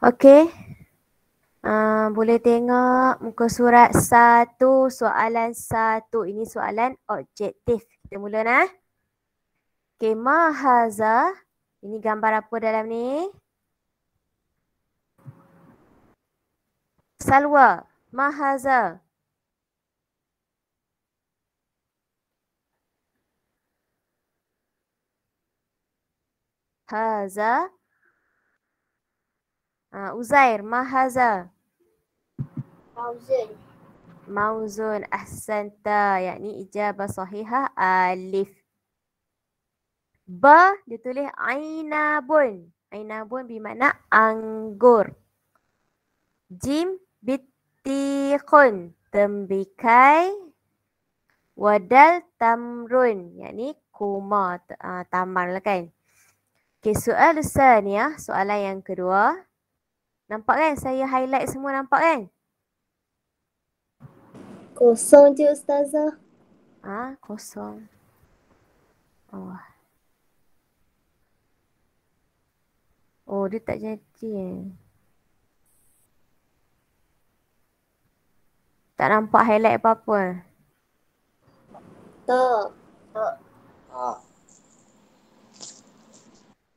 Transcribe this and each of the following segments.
Okey. Uh, ah, boleh tengok muka surat satu, soalan satu. Ini soalan objektif. Kita mula nak. Okey, mahaza. Ini gambar apa dalam ni? Salwa, mahaza. Haza, Uh, Uzair, Mahaza. Mauzun. Mauzun, Ahsanta. Yang ni ijabah sahihah alif. Ba, dia tulis Ainabun. Ainabun bermakna anggur. Jim, Bittikun. Tembikai. Wadal, Tamrun. Yang ni kuma, uh, ah, tamar lah kan. Okay, soal ya, soalan yang kedua. Nampak kan? Saya highlight semua nampak kan? Kosong je Ustazah. Ha? Kosong. Oh. Oh dia tak jadi eh. Tak nampak highlight apa-apa. Tak. Tak.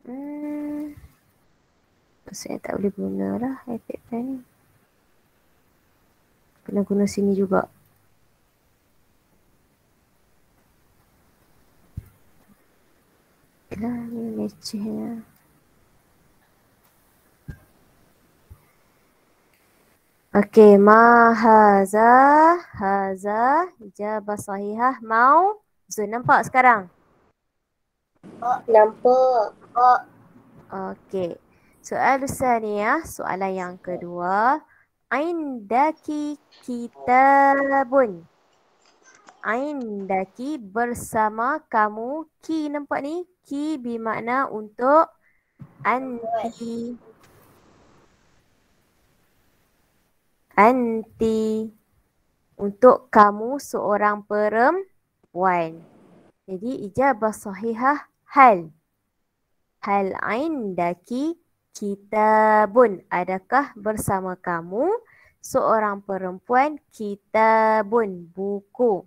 Hmm. Maksudnya tak boleh guna lah iPad Pro ni. Kena guna sini juga. Dah ni lecehnya. Lah. Okay, ma haza haza jawab sahihah mau Zul nampak sekarang? Oh, nampak. Oh. Okay. Soal sania, ah, soalan yang kedua. Aindaki kitabun. Aindaki bersama kamu. Ki nampak ni? Ki bermakna untuk anti. Anti. Untuk kamu seorang perempuan. Jadi ijabah sahihah hal. Hal aindaki kitabun. Kitabun. Adakah bersama kamu seorang perempuan? Kitabun. Buku.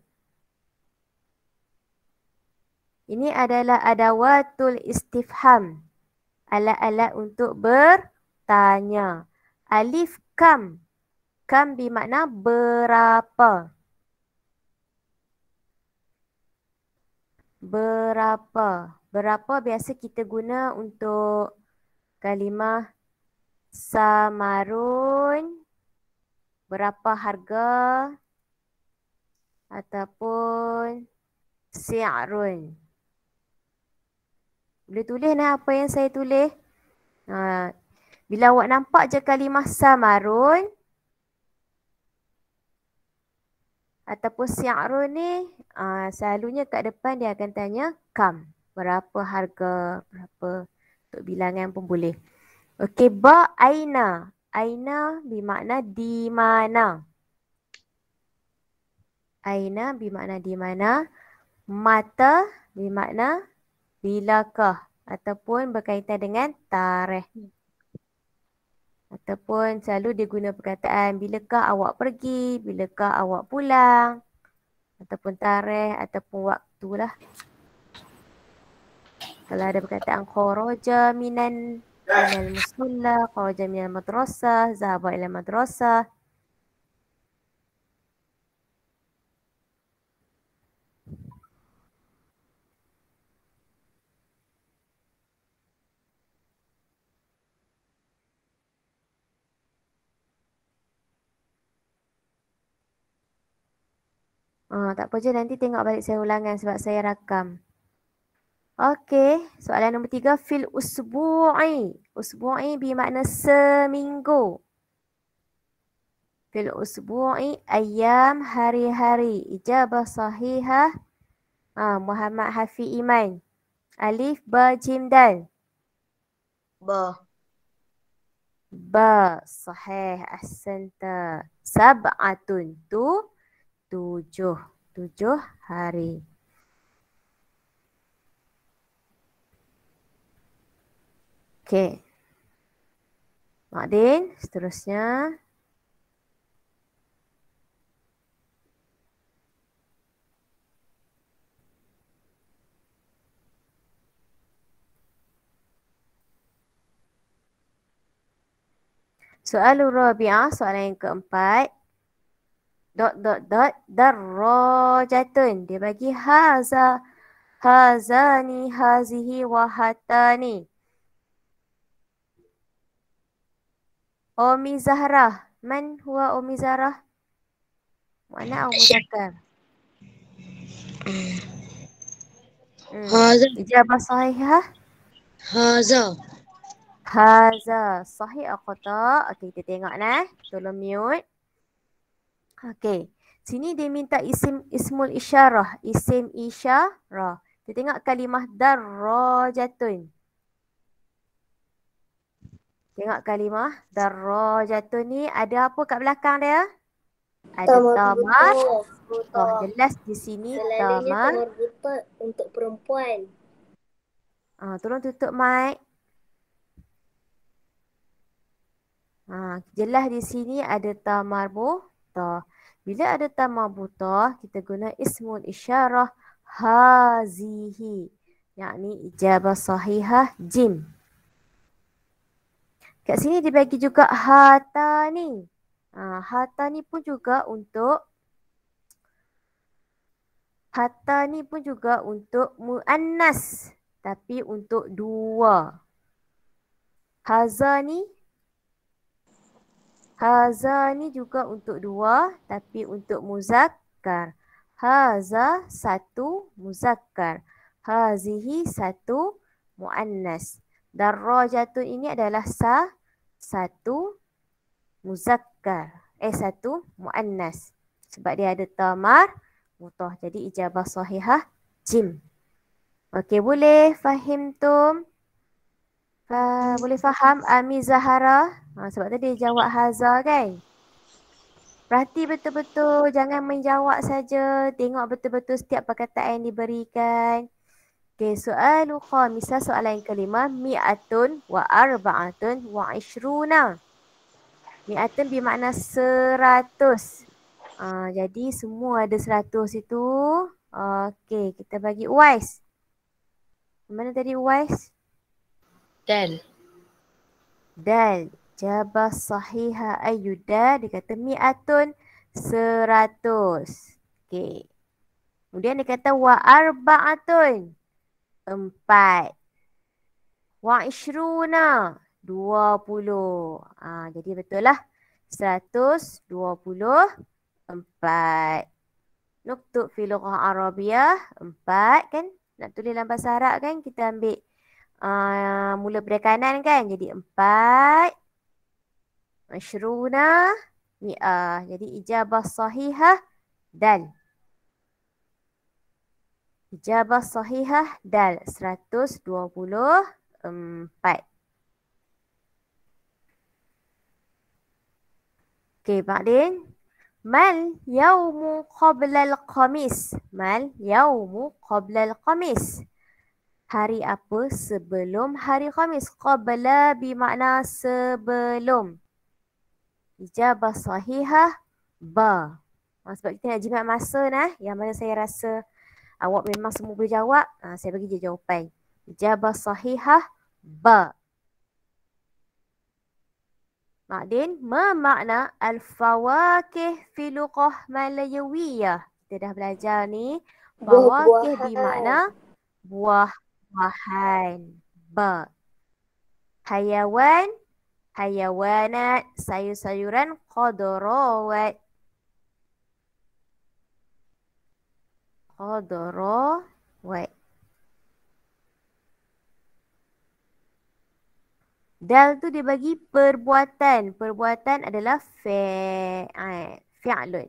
Ini adalah adawatul istifham. Alat-alat untuk bertanya. Alif kam. Kam bermakna berapa. Berapa. Berapa biasa kita guna untuk kalimah samarun berapa harga ataupun si'arun. Boleh tulis lah apa yang saya tulis. Ha, bila awak nampak je kalimah samarun ataupun si'arun ni ha, selalunya kat depan dia akan tanya kam. Berapa harga, berapa untuk bilangan pun boleh. Okey, ba aina. Aina bermakna di mana. Aina bermakna di mana. Mata bermakna bilakah ataupun berkaitan dengan tarikh. Ataupun selalu dia guna perkataan bilakah awak pergi, bilakah awak pulang ataupun tarikh ataupun waktulah. lah. Kalau ada perkataan kharaja minan minal musalla, kharaja minal madrasah, zahaba ila madrasah. Ah, tak apa je nanti tengok balik saya ulangan sebab saya rakam. Okey, soalan nombor tiga. Fil usbu'i. Usbu'i bermakna seminggu. Fil usbu'i ayam hari-hari. Ijabah sahihah. ha, Muhammad Hafi Iman. Alif ba jim dan. Ba. Ba sahih ahsanta. Sab'atun tu tujuh. Tujuh hari. Okey. Mak Din, seterusnya. Soal Rabi'ah, soalan yang keempat. Dot, dot, dot. Darrojatun. Dia bagi haza. Hazani, hazihi, wahatani. Hazani. Umi Zahra. Man huwa Umi Zahra? Mana Abu hmm. Bakar? Hmm. Haza. Jawapan sahih ha? Haza. Haza. Sahih aku tak? Okey, kita tengok nah. Tolong mute. Okey. Sini dia minta isim ismul isyarah. Isim isyarah. Kita tengok kalimah darrajatun. Tengok kalimah darajatun ni ada apa kat belakang dia? Ada tamar. Oh, jelas di sini tamar. untuk perempuan. Ah, uh, tolong tutup mic. Ah, jelas di sini ada tamar buta. Bila ada tamar buta, kita guna ismul isyarah hazihi. Yakni ijabah sahihah jim. Kat sini dia bagi juga hata ni. Ha, harta ni pun juga untuk hata ni pun juga untuk mu'annas. Tapi untuk dua. Haza ni Haza ni juga untuk dua tapi untuk muzakkar. Haza satu muzakkar. Hazihi satu mu'annas. Dan rojatun ini adalah sa satu muzakkar. Eh satu mu'annas. Sebab dia ada tamar mutoh. Jadi ijabah sahihah jim. Okey boleh fahim tu. Uh, boleh faham Ami Zahara. Ha, sebab tadi jawab Haza kan. Perhati betul-betul. Jangan menjawab saja. Tengok betul-betul setiap perkataan yang diberikan. Okay, soal khamisah soalan yang kelima. Mi'atun wa arba'atun wa ishruna. Mi'atun bermakna seratus. Uh, jadi semua ada seratus itu. Okay, kita bagi wise. Mana tadi wise? Dal. Dal. Jawab Sahihah ayuda. Dia kata mi'atun seratus. Okay. Kemudian dia kata wa arba'atun empat. Wa'ishruna, dua puluh. Ah, jadi betul lah. Seratus dua puluh empat. Nuktub filurah Arabiah, empat kan. Nak tulis dalam bahasa Arab kan, kita ambil uh, mula berkanan kan. Jadi empat. Ashruna, mi'ah. Jadi ijabah sahihah, dal. Jawab sahihah dal 124. Okey, Ba'din. Mal yaumu qabla al-qamis? Mal yaumu qabla al-qamis? Hari apa sebelum hari Khamis? Qabla bermakna sebelum. Jawab sahihah ba. Sebab kita nak jimat masa nah, yang mana saya rasa awak memang semua boleh jawab, uh, saya bagi je jawapan. Jawab sahihah ba. Ma'din memakna al-fawakih fi luqah malayawiyah. Kita dah belajar ni. Fawakih bermakna buah-buahan. Ba. Hayawan. Hayawanat. Sayur-sayuran. Qadarawat. Hodoro wet. Dal tu dia bagi perbuatan. Perbuatan adalah fi'alun.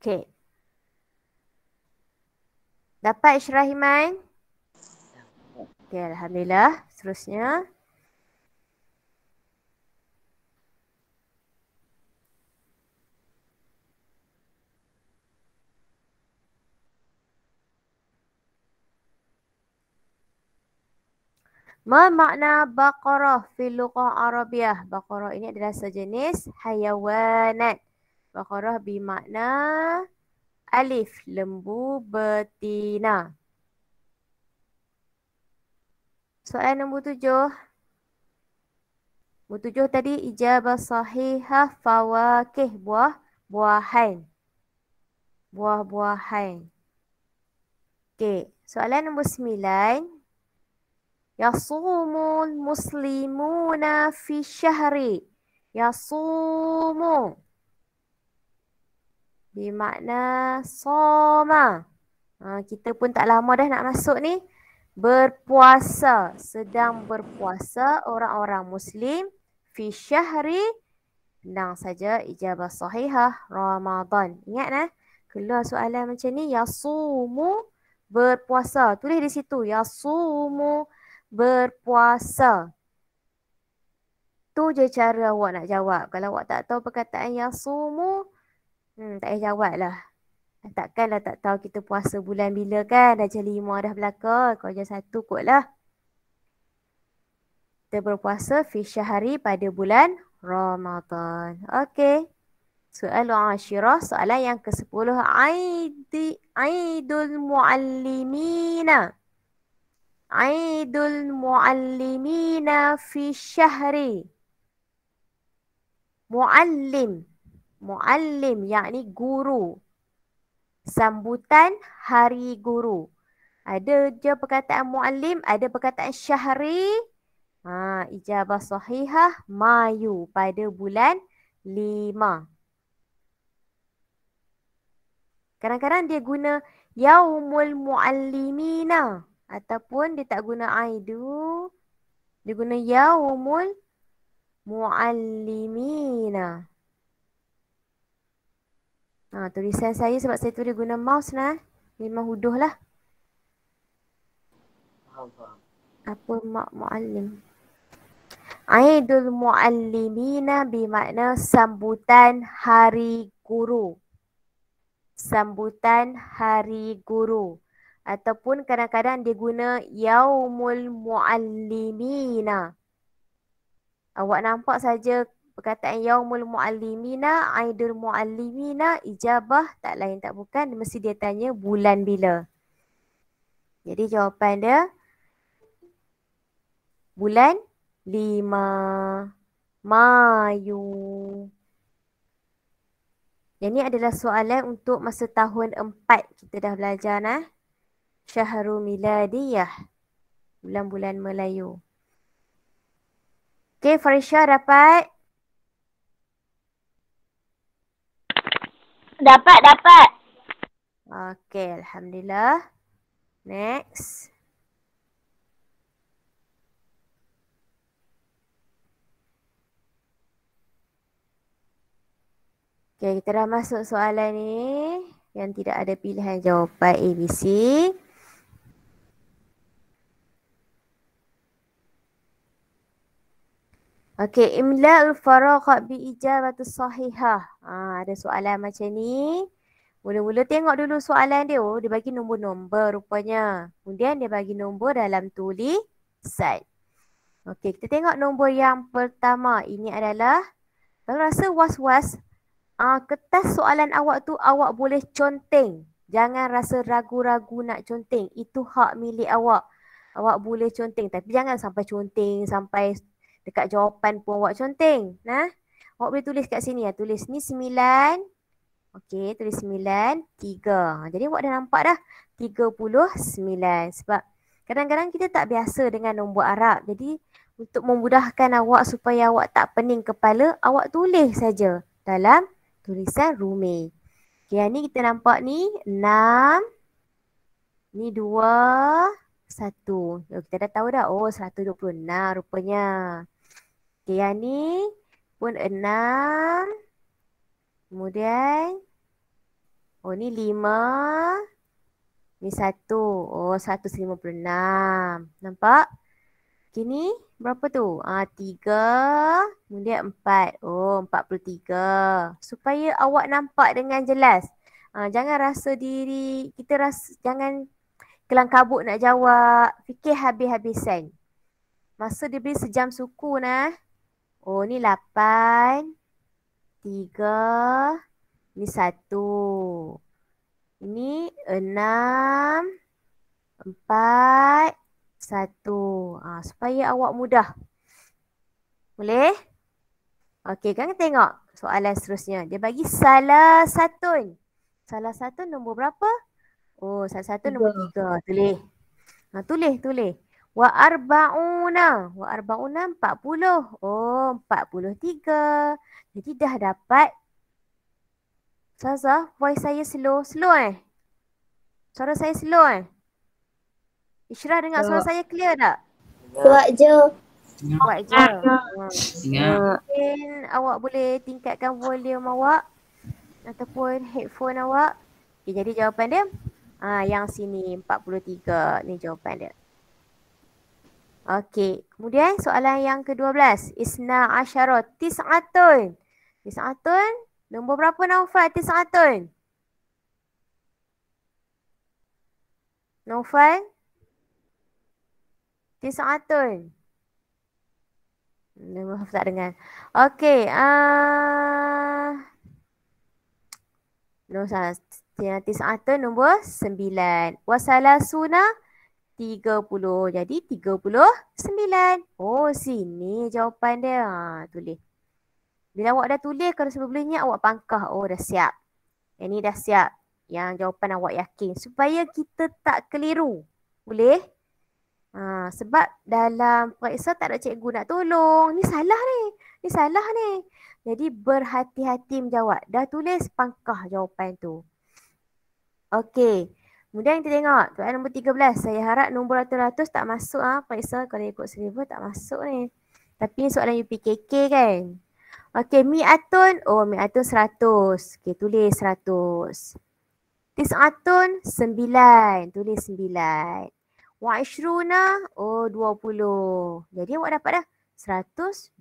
Okay. Dapat Syirah Iman? Ya. Okay, Alhamdulillah. Seterusnya. Makna baqarah fi lughah Arabiah. Baqarah ini adalah sejenis hayawanat. Baqarah bermakna alif lembu betina. Soalan nombor tujuh. Nombor tujuh tadi ijabah sahihah fawakih buah buahan. Buah buahan. Okey. Soalan nombor sembilan. Yasumul muslimuna fi syahri. Yasumu. Bermakna soma. Ha, kita pun tak lama dah nak masuk ni. Berpuasa. Sedang berpuasa orang-orang muslim. Fi syahri. Tenang saja. Ijabah sahihah. Ramadan. Ingat lah. Keluar soalan macam ni. Yasumu. Berpuasa. Tulis di situ. Yasumu. Yasumu berpuasa. Tu je cara awak nak jawab. Kalau awak tak tahu perkataan yasumu, hmm, tak payah jawab lah. Takkanlah tak tahu kita puasa bulan bila kan. Dah jadi lima dah belaka. Kau jadi satu kot lah. Kita berpuasa fisya hari pada bulan Ramadan. Okey, soalan Ashirah, soalan yang ke sepuluh Aidi, Aidul Muallimina. Aidul Muallimina. Aidul Muallimina fi Syahri. Muallim. Muallim yakni guru. Sambutan Hari Guru. Ada je perkataan muallim, ada perkataan syahri. Ha, ijabah sahihah Mayu pada bulan lima. Kadang-kadang dia guna Yaumul Muallimina ataupun dia tak guna aidu dia guna yaumul muallimina ha tulisan saya sebab saya tulis guna mouse nah memang huduh lah apa mak muallim aidul muallimina bermakna sambutan hari guru sambutan hari guru ataupun kadang-kadang dia guna yaumul muallimina. Awak nampak saja perkataan yaumul muallimina, aidul muallimina, ijabah tak lain tak bukan mesti dia tanya bulan bila. Jadi jawapan dia bulan lima Mayu. Ini adalah soalan untuk masa tahun empat kita dah belajar nah syahrul miladiyah bulan-bulan Melayu. Okay, Farisha dapat? Dapat, dapat. Okay, Alhamdulillah. Next. Okay, kita dah masuk soalan ni yang tidak ada pilihan jawapan ABC. Okey, imla'ul faraghat bi ijabatus sahihah. Ha, ada soalan macam ni. Mula-mula tengok dulu soalan dia. Oh, dia bagi nombor-nombor rupanya. Kemudian dia bagi nombor dalam tulisan. Okey, kita tengok nombor yang pertama. Ini adalah kalau rasa was-was, uh, kertas soalan awak tu awak boleh conteng. Jangan rasa ragu-ragu nak conteng. Itu hak milik awak. Awak boleh conteng tapi jangan sampai conteng sampai dekat jawapan pun awak conteng. Nah, awak boleh tulis kat sini ya. Tulis ni sembilan. Okey, tulis sembilan, tiga. Jadi awak dah nampak dah tiga puluh sembilan. Sebab kadang-kadang kita tak biasa dengan nombor Arab. Jadi untuk memudahkan awak supaya awak tak pening kepala, awak tulis saja dalam tulisan rumi. Okey, ni kita nampak ni enam. Ni dua, satu. Oh, kita dah tahu dah. Oh, satu dua puluh enam rupanya. Okey, yang ni pun enam. Kemudian, oh ni lima. Ni satu. Oh, satu lima puluh enam. Nampak? Okey, ni berapa tu? Ah ha, tiga. Kemudian empat. Oh, empat puluh tiga. Supaya awak nampak dengan jelas. Ha, jangan rasa diri, kita rasa, jangan kelang kabut nak jawab. Fikir habis-habisan. Masa dia beri sejam suku nah. Oh ni lapan tiga ni satu ini enam empat satu ah supaya awak mudah boleh okey kan tengok soalan seterusnya dia bagi salah satu salah satu nombor berapa oh salah satu nombor 3 tulis ha tulis tulis Wa arba'una. Wa arba'una empat puluh. Oh, empat puluh tiga. Jadi dah dapat. Ustazah, voice saya slow. Slow eh? Suara saya slow eh? Ishrah dengar suara saya clear tak? Kuat je. Kuat je. Hmm. Mungkin awak boleh tingkatkan volume awak. Ataupun headphone awak. Okay, jadi jawapan dia. Ah, yang sini empat puluh tiga Ni jawapan dia. Okey. Kemudian soalan yang ke-12. Isna asyara tis'atun. Tis'atun. Nombor berapa Naufal tis'atun? Naufal? Tis'atun. Maaf tak dengar. Okey. Uh... Nombor tis'atun nombor sembilan. Wasalah sunnah. 30. Jadi 39. Oh sini jawapan dia. Ha, tulis. Bila awak dah tulis kalau sebelumnya awak pangkah. Oh dah siap. Yang ni dah siap. Yang jawapan awak yakin. Supaya kita tak keliru. Boleh? Ha, sebab dalam periksa tak ada cikgu nak tolong. Ni salah ni. Ni salah ni. Jadi berhati-hati menjawab. Dah tulis pangkah jawapan tu. Okey. Kemudian kita tengok soalan nombor 13. Saya harap nombor ratus tak masuk ah ha? Faisal kalau ikut seribu tak masuk ni. Tapi ni soalan UPKK kan. Okey, mi atun. Oh, mi atun 100. Okey, tulis 100. Tis atun 9. Tulis 9. Wa ishruna oh 20. Jadi awak dapat dah 129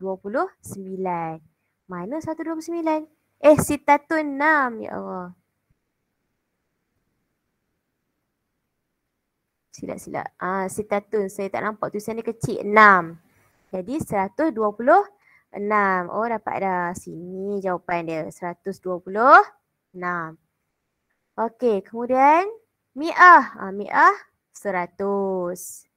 minus 129. Eh, sitatun 6. Ya Allah. silap-silap. Ah, Sitatun saya tak nampak tulisan dia kecil. enam Jadi seratus dua puluh enam Oh dapat dah. Sini jawapan dia. seratus dua puluh enam Okey kemudian mi'ah. Ah, mi'ah seratus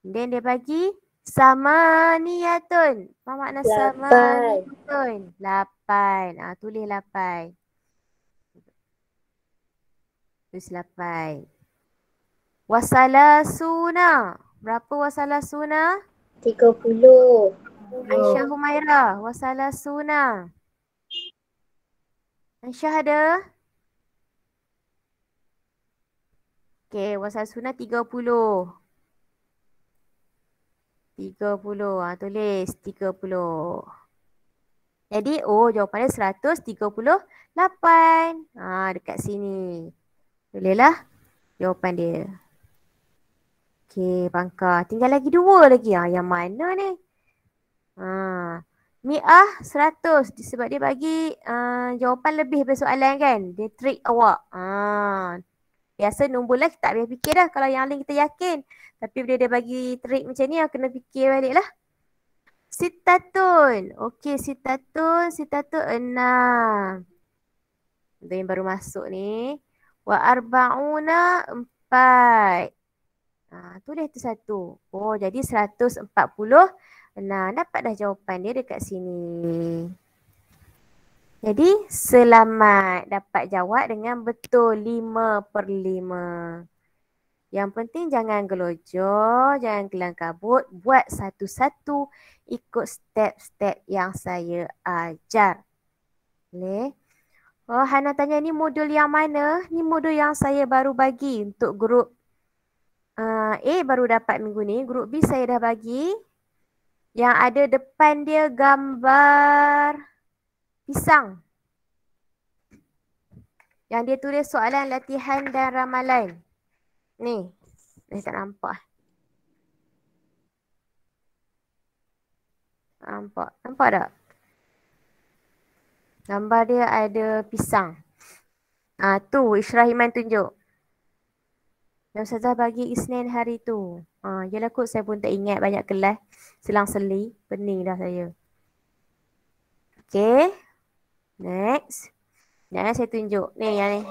Then dia bagi sama samaniyatun. Apa makna samaniyatun? lapan Ah, tulis lapan Tulis lapan Wasalasuna. Berapa wasalasuna? 30. Aisyah Humaira, wasalasuna. Aisyah ada? Okay, wasalasuna 30. 30. Ah ha, tulis 30. Jadi oh jawapannya seratus tiga puluh lapan. Ha, dekat sini. Bolehlah jawapan dia. Okay, bangka. Tinggal lagi dua lagi. Ha, yang mana ni? Ha. Mi'ah seratus sebab dia bagi uh, jawapan lebih daripada soalan kan. Dia trick awak. Ha. Biasa nombor lah kita tak payah fikir dah kalau yang lain kita yakin. Tapi bila dia bagi trick macam ni, kena fikir balik lah. Sitatun. Okey, sitatun. Sitatun enam. Untuk yang baru masuk ni. Wa arba'una empat. Ha, tu dah tu satu. Oh jadi 140. Nah dapat dah jawapan dia dekat sini. Jadi selamat dapat jawab dengan betul 5 per 5. Yang penting jangan gelojoh, jangan kelang kabut. Buat satu-satu ikut step-step yang saya ajar. Boleh? Oh Hana tanya ni modul yang mana? Ni modul yang saya baru bagi untuk grup Uh, A baru dapat minggu ni. Grup B saya dah bagi. Yang ada depan dia gambar pisang. Yang dia tulis soalan latihan dan ramalan. Ni. Saya eh, tak nampak. Eh. Nampak. Nampak tak? Gambar dia ada pisang. Ah uh, tu Ishrahiman tunjuk. Dan Ustazah bagi Isnin hari tu. Ha, uh, yelah kot saya pun tak ingat banyak kelas. Selang seli. Pening dah saya. Okay. Next. Next saya tunjuk. Ni yang ni.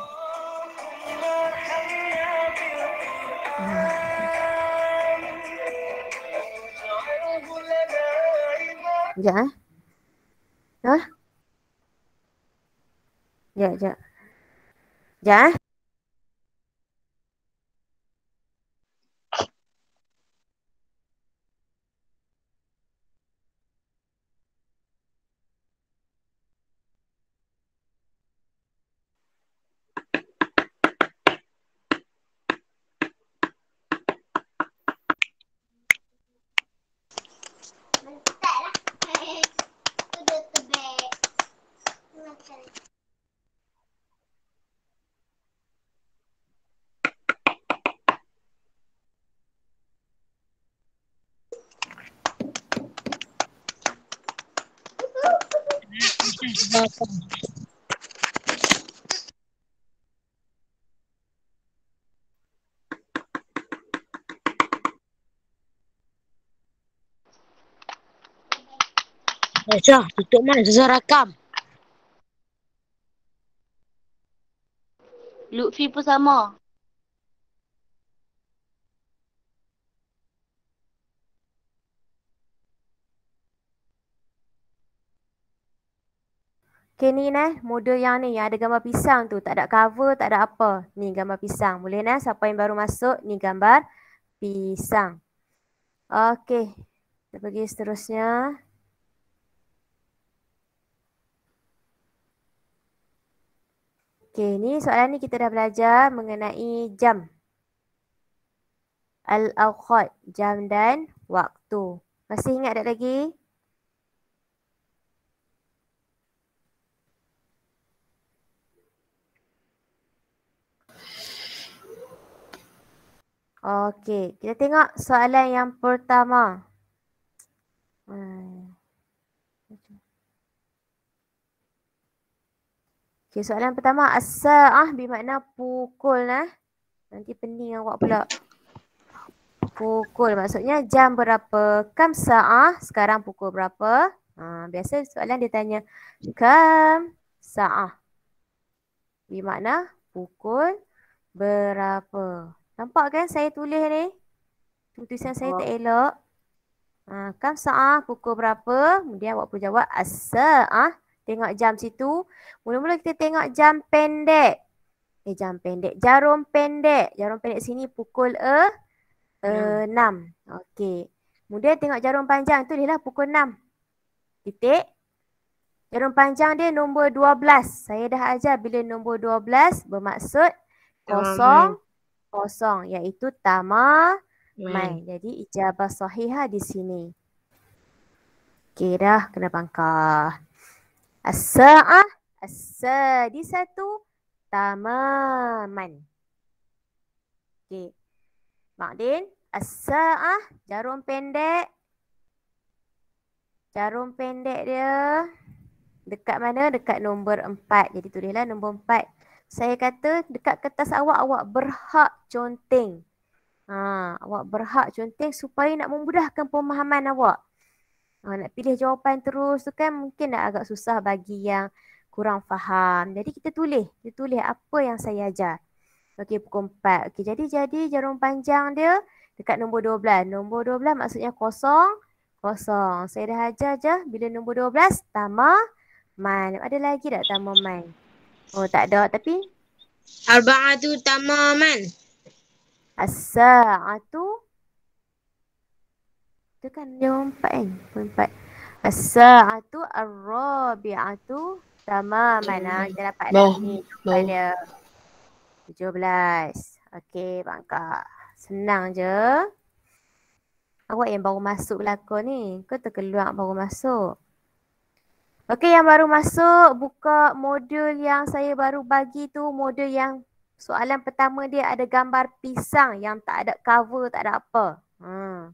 Ya? eh. Ha? Sekejap, sekejap. Sekejap ah. Bapak. Eh, Aisyah, tutup mana? Saya rakam. Lutfi pun sama. Okay ni eh model yang ni yang ada gambar pisang tu tak ada cover tak ada apa. Ni gambar pisang. Boleh eh siapa yang baru masuk ni gambar pisang. Okay. Kita pergi seterusnya. Okay ni soalan ni kita dah belajar mengenai jam. Al-Aqad, jam dan waktu. Masih ingat tak lagi? Okey, kita tengok soalan yang pertama. Hmm. Okey, soalan pertama asal ah bermakna pukul nah. Nanti pening awak pula. Pukul maksudnya jam berapa? Kam sa'ah? Sekarang pukul berapa? Ha, biasa soalan dia tanya kam sa'ah. Bermakna pukul berapa? Nampak kan saya tulis ni? Tulisan saya tak elok. Ha, kam sa'ah ah, pukul berapa? Kemudian awak pun jawab as ah, Tengok jam situ. Mula-mula kita tengok jam pendek. Eh jam pendek. Jarum pendek. Jarum pendek sini pukul e, e, 6. Okey. Kemudian tengok jarum panjang itu dia lah pukul 6. Titik. Jarum panjang dia nombor 12. Saya dah ajar bila nombor 12 bermaksud kosong. Um kosong iaitu tamamai. Hmm. Jadi ijabah sahiha di sini. Okey dah kena bangkar. As-sa'ah as-sadisatu tamaman. Okey. Makdin, as-sa'ah jarum pendek. Jarum pendek dia dekat mana? Dekat nombor empat. Jadi tulislah nombor empat saya kata dekat kertas awak awak berhak conteng. Ha, awak berhak conteng supaya nak memudahkan pemahaman awak. Ha, nak pilih jawapan terus tu kan mungkin nak agak susah bagi yang kurang faham. Jadi kita tulis, kita tulis apa yang saya ajar. Okey pukul 4. Okey jadi jadi jarum panjang dia dekat nombor 12. Nombor 12 maksudnya kosong, kosong. Saya dah ajar je bila nombor 12 tamah main. Ada lagi tak tamah main? Oh tak ada tapi Arba'atu tamaman As-sa'atu Itu kan dia orang empat kan empat As-sa'atu arrabi'atu tamaman okay. Ah, kita dapat dah ni Pada tujuh belas Okay bangka Senang je Awak yang baru masuk lakon ni Kau terkeluar baru masuk Okey yang baru masuk buka modul yang saya baru bagi tu modul yang soalan pertama dia ada gambar pisang yang tak ada cover tak ada apa. Hmm.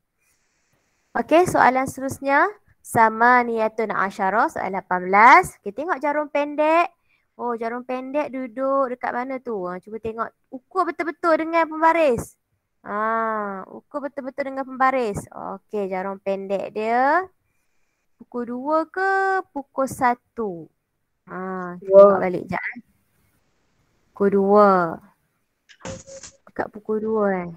Okey soalan seterusnya sama niyatun asyara soalan 18. Kita tengok jarum pendek. Oh jarum pendek duduk dekat mana tu? Ha, cuba tengok ukur betul-betul dengan pembaris. Ah, ha, ukur betul-betul dengan pembaris. Okey jarum pendek dia pukul 2 ke pukul 1? Haa, tengok balik sekejap eh. Pukul 2. Dekat pukul 2 eh.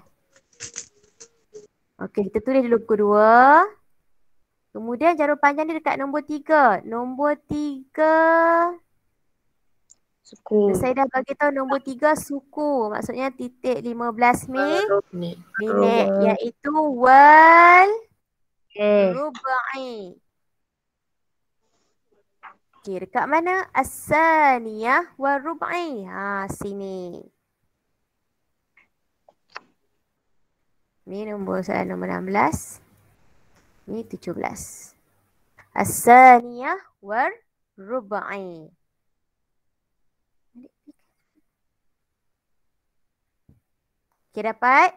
Okey, kita tulis dulu pukul 2. Kemudian jarum panjang dia dekat nombor 3. Nombor 3. Suku. Saya dah bagi tahu nombor tiga suku. Maksudnya titik 15 min. Minit. Minit. Iaitu wal. Okay. Eh. Rubai. Okey, dekat mana? As-saniyah wa rub'i. Ha, sini. Ni nombor soalan nombor 16. Ni 17. As-saniyah wa rub'i. Okey, dapat?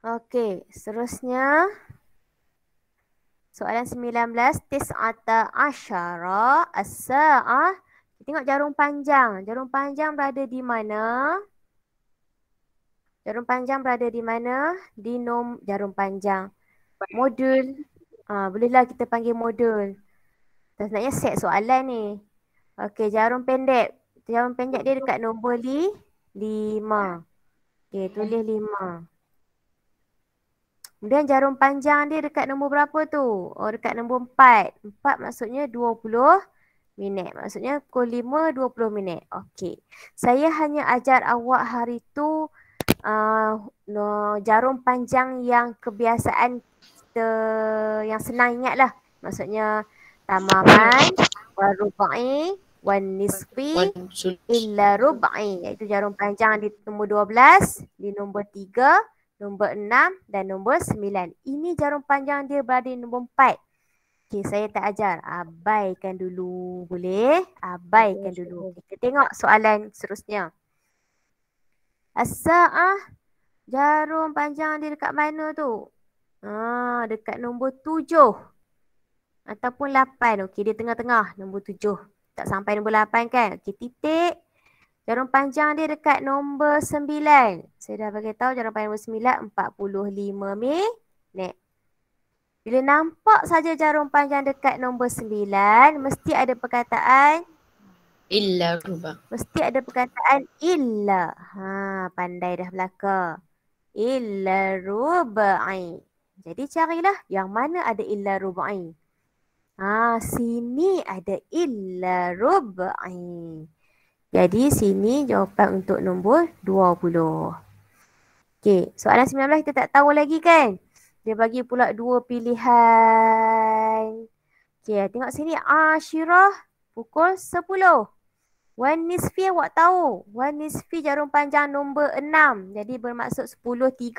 Okey, seterusnya soalan 19 tis'ata asyara as-sa'ah. Tengok jarum panjang. Jarum panjang berada di mana? Jarum panjang berada di mana? Di nom jarum panjang. Modul. Ah, bolehlah kita panggil modul. Sebenarnya set soalan ni. Okey, jarum pendek. Jarum pendek dia dekat nombor li? lima. Okey, tulis lima. Kemudian jarum panjang dia dekat nombor berapa tu? Oh dekat nombor 4. 4 maksudnya 20 minit. Maksudnya pukul 5 20 minit. Okey. Saya hanya ajar awak hari tu uh, no, jarum panjang yang kebiasaan kita yang senang ingat lah. Maksudnya tamaman, warubai, wan nisfi, illa rubai. Iaitu jarum panjang di nombor 12, di nombor 3, nombor 6 dan nombor 9. Ini jarum panjang dia berada di nombor 4. Okey, saya tak ajar. Abaikan dulu. Boleh? Abaikan dulu. Kita tengok soalan seterusnya. Asa'ah jarum panjang dia dekat mana tu? Ah, dekat nombor 7. Ataupun 8. Okey, dia tengah-tengah. Nombor 7. Tak sampai nombor 8 kan? Okey, titik. Jarum panjang dia dekat nombor 9. Saya dah bagi tahu jarum panjang nombor 9, 45 minit. Bila nampak saja jarum panjang dekat nombor 9, mesti ada perkataan Illa rubah. Mesti ada perkataan illa. Ha, pandai dah belaka. Illa rubai. Jadi carilah yang mana ada illa rubai. Ha, sini ada illa rubai. Jadi sini jawapan untuk nombor 20. Okey, soalan 19 kita tak tahu lagi kan? Dia bagi pula dua pilihan. Okey, tengok sini Ashirah pukul 10. Wan Nisfi awak tahu. Wan Nisfi jarum panjang nombor 6. Jadi bermaksud 10.30.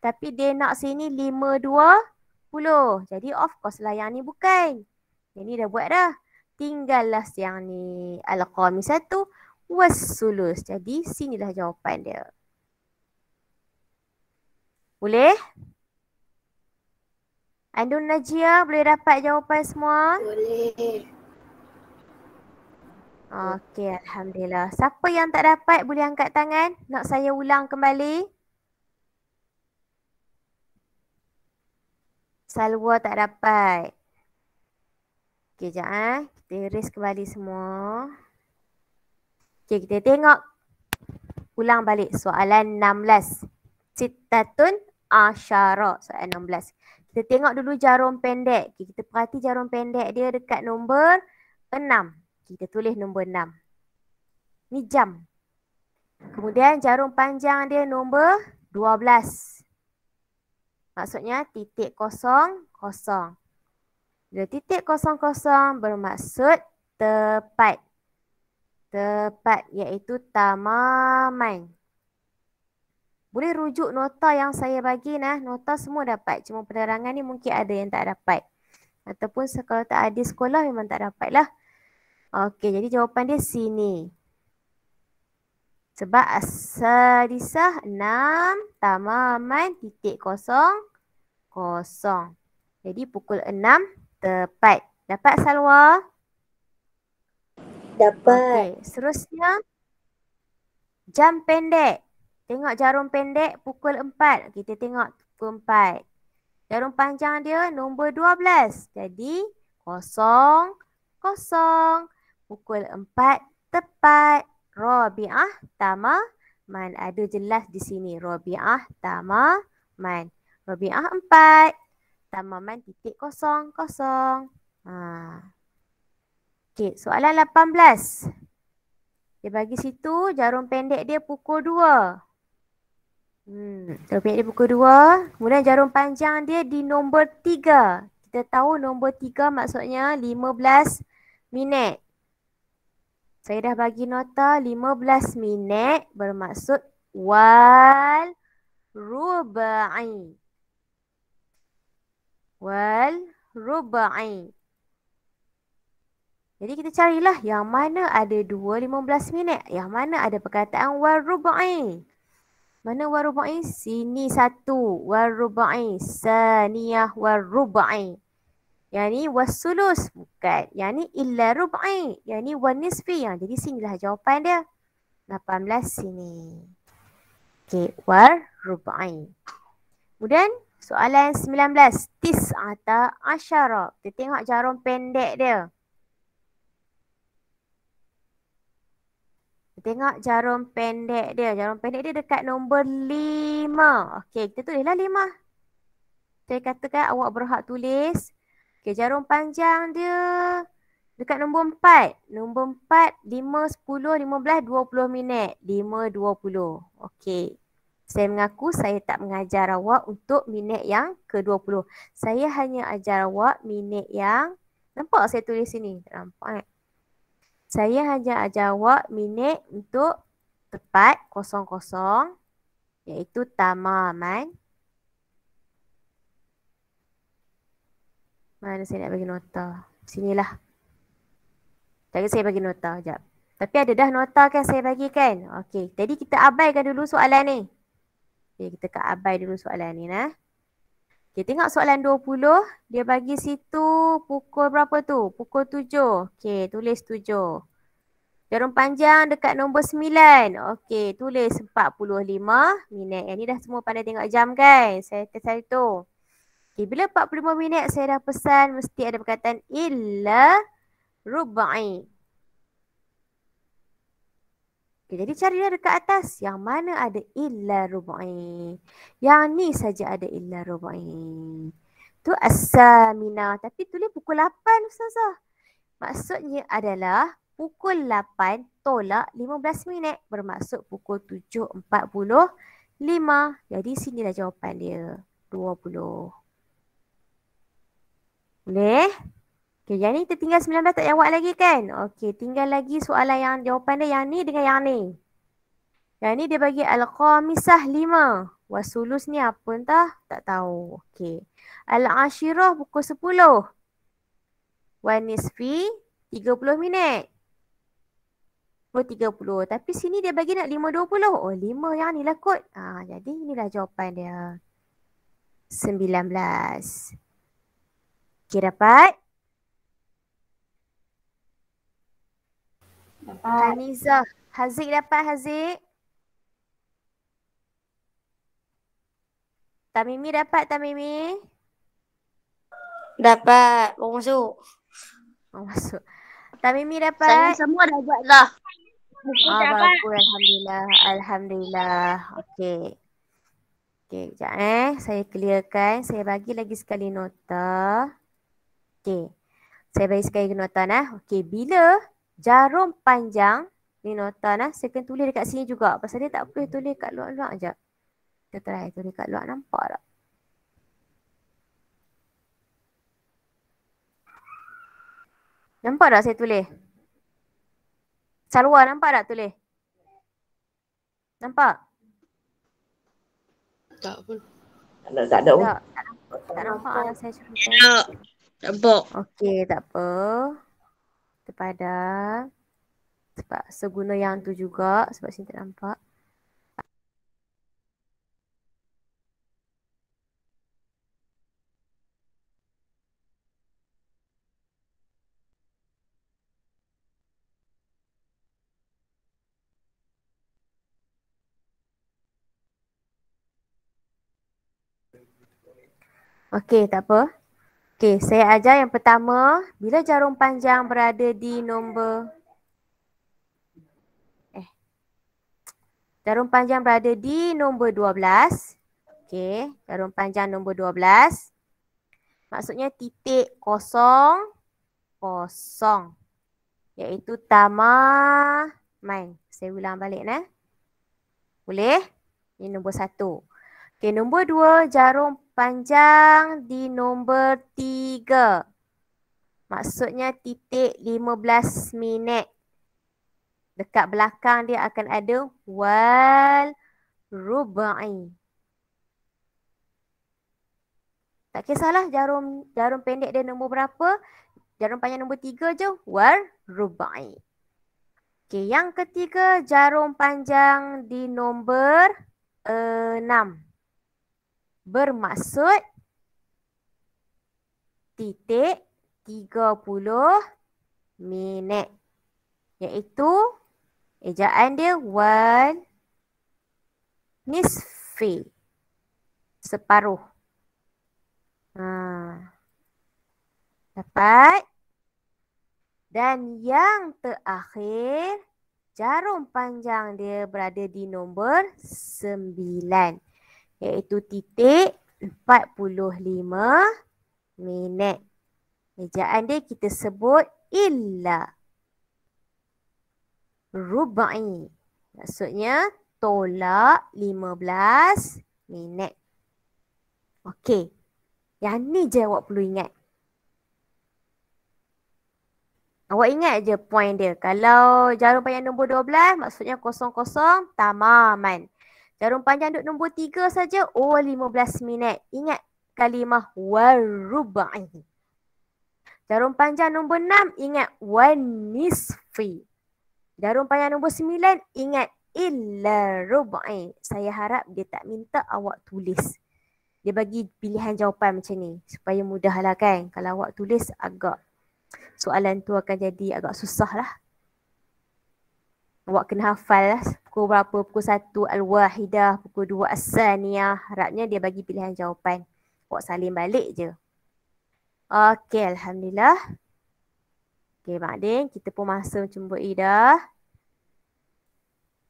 Tapi dia nak sini 5.20. Jadi of course lah yang ni bukan. Yang ni dah buat dah tinggallah yang ni. Al-Qamis satu, sulus Jadi sinilah jawapan dia. Boleh? Andun Najia boleh dapat jawapan semua? Boleh. Okey, Alhamdulillah. Siapa yang tak dapat boleh angkat tangan? Nak saya ulang kembali? Salwa tak dapat. Okey, sekejap eh. Kita erase kembali semua. Okey, kita tengok. Ulang balik soalan 16. Sittatun asyara. Soalan 16. Kita tengok dulu jarum pendek. Okay, kita perhati jarum pendek dia dekat nombor 6. Kita tulis nombor 6. Ni jam. Kemudian jarum panjang dia nombor 12. Maksudnya titik kosong, kosong. Bila titik kosong-kosong bermaksud tepat. Tepat iaitu tamaman. Boleh rujuk nota yang saya bagi nah. Nota semua dapat. Cuma penerangan ni mungkin ada yang tak dapat. Ataupun kalau tak ada sekolah memang tak dapat lah. Okey, jadi jawapan dia sini. Sebab sedisah 6 tamaman titik kosong kosong. Jadi pukul enam. Tepat. Dapat Salwa? Dapat. Okay. Seterusnya, jam pendek. Tengok jarum pendek pukul 4. Kita tengok pukul 4. Jarum panjang dia nombor 12. Jadi, kosong, kosong. Pukul 4 tepat. Robi'ah tamah. Man ada jelas di sini. Robi'ah tamah. Man. Robi'ah empat tamaman titik kosong kosong. Ha. Okey, soalan 18. Dia bagi situ jarum pendek dia pukul 2. Hmm, jarum pendek dia pukul 2. Kemudian jarum panjang dia di nombor 3. Kita tahu nombor 3 maksudnya 15 minit. Saya dah bagi nota 15 minit bermaksud wal ruba'i wal ruba'i. Jadi kita carilah yang mana ada dua lima belas minit. Yang mana ada perkataan wal ruba'i. Mana wal ruba'i? Sini satu. Wal ruba'i. Saniyah wal ruba'i. Yang ni wasulus. Bukan. Yang ni illa ruba'i. Yang ni wal nisfi. Yang ha, jadi sinilah jawapan dia. Lapan belas sini. Okay. Wal ruba'i. Kemudian Soalan 19. Tis'ata asyara. Kita tengok jarum pendek dia. Kita tengok jarum pendek dia. Jarum pendek dia dekat nombor 5. Okey, kita tulislah 5. Saya katakan awak berhak tulis. Okey, jarum panjang dia dekat nombor 4. Nombor 4, 5, 10, 15, 20 minit. 5, 20. Okey. Saya mengaku saya tak mengajar awak untuk minit yang ke-20. Saya hanya ajar awak minit yang... Nampak saya tulis sini? Nampak eh? Saya hanya ajar awak minit untuk tepat kosong-kosong iaitu tamaman. Mana saya nak bagi nota? Sini lah. Sekejap saya bagi nota. Sekejap. Tapi ada dah nota kan saya bagi kan? Okey. Tadi kita abaikan dulu soalan ni. Okay, kita ke abai dulu soalan ni nah. Okay, tengok soalan 20. Dia bagi situ pukul berapa tu? Pukul 7. Okey, tulis 7. Jarum panjang dekat nombor 9. Okey, tulis 45 minit. Yang ni dah semua pandai tengok jam kan? Saya tersari tu. Okey, bila 45 minit saya dah pesan mesti ada perkataan illa rubai. Okay, jadi carilah dekat atas yang mana ada illa rubai. Yang ni saja ada illa rubai. Tu asamina. Tapi tulis pukul 8 ustazah. Maksudnya adalah pukul 8 tolak 15 minit bermaksud pukul 7.45. Jadi sinilah jawapan dia. 20. Boleh? Okey, yang ni tertinggal 19 tak jawab lagi kan? Okey, tinggal lagi soalan yang jawapan dia yang ni dengan yang ni. Yang ni dia bagi Al-Qamisah 5. Wasulus ni apa entah? Tak tahu. Okey. Al-Ashirah pukul 10. Wan Nisfi 30 minit. Pukul 30. Tapi sini dia bagi nak 5.20. Oh, 5 yang ni lah kot. Ha, jadi inilah jawapan dia. 19. Okey, dapat? Dapat. Haniza. Ah, Haziq dapat Haziq. Tamimi dapat Tamimi. Dapat. Bawa masuk. Bawa masuk. Tamimi dapat. Saya semua dah buat lah. Ah, bagus. Alhamdulillah. Alhamdulillah. Okey. Okey, sekejap eh. Saya clearkan. Saya bagi lagi sekali nota. Okey. Saya bagi sekali nota nah. Okey, bila jarum panjang ni nota nah saya kena tulis dekat sini juga pasal dia tak boleh tulis kat luar-luar aja. Kita try tulis kat luar nampak tak? Nampak tak saya tulis? Salwa nampak tak tulis? Nampak? Tak pun. Tak ada. Tak, oh. tak, tak, nampak, ah, saya cuba. Tak nampak. Okey, tak apa kepada sebab seguna yang tu juga sebab sini tak nampak. Okey, tak apa. Okey, saya ajar yang pertama. Bila jarum panjang berada di nombor... Eh. Jarum panjang berada di nombor 12. Okey, jarum panjang nombor 12. Maksudnya titik kosong, kosong. Iaitu main. Saya ulang balik, ne? Boleh? Ini nombor satu. Okey, nombor dua, jarum panjang di nombor tiga, Maksudnya titik 15 minit. Dekat belakang dia akan ada wal rubai. Tak kisahlah jarum jarum pendek dia nombor berapa. Jarum panjang nombor tiga je wal rubai. Okey, yang ketiga jarum panjang di nombor eh, enam. Uh, bermaksud titik 30 minit. Iaitu ejaan dia one nisfi. Separuh. Ha. Dapat. Dan yang terakhir, jarum panjang dia berada di nombor sembilan iaitu titik 45 minit. Ejaan dia kita sebut illa ruba'i. Maksudnya tolak 15 minit. Okey. Yang ni je awak perlu ingat. Awak ingat je point dia. Kalau jarum panjang nombor 12 maksudnya kosong-kosong tamaman. Jarum panjang duduk nombor tiga saja. Oh, lima belas minit. Ingat kalimah warubai. Jarum panjang nombor enam, ingat wanisfi. Jarum panjang nombor sembilan, ingat illa rubai. Saya harap dia tak minta awak tulis. Dia bagi pilihan jawapan macam ni. Supaya mudah lah kan. Kalau awak tulis agak soalan tu akan jadi agak susah lah. Awak kena hafal lah pukul berapa? Pukul 1 Al-Wahidah, pukul dua As-Saniyah. Harapnya dia bagi pilihan jawapan. buat saling balik je. Okey, Alhamdulillah. Okey, Mak Din. Kita pun masa macam buat Ida.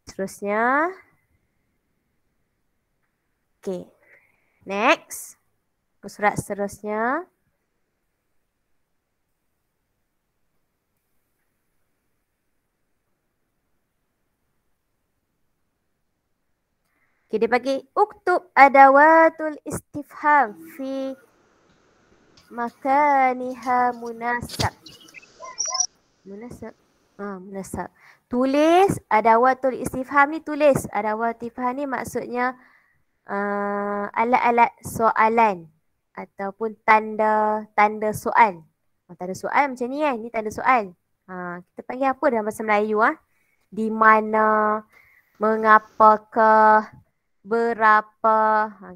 Seterusnya. Okey. Next. Surat seterusnya. Okey. Okey dia bagi uktub adawatul istifham fi makaniha munasab. Munasab. Ah, munasab. Tulis adawatul istifham ni tulis. Adawatul istifham ni maksudnya uh, alat-alat soalan ataupun tanda tanda soal. Oh, tanda soal macam ni kan? Ni tanda soal. Ha, kita panggil apa dalam bahasa Melayu ah? Di mana? Mengapakah? berapa ha,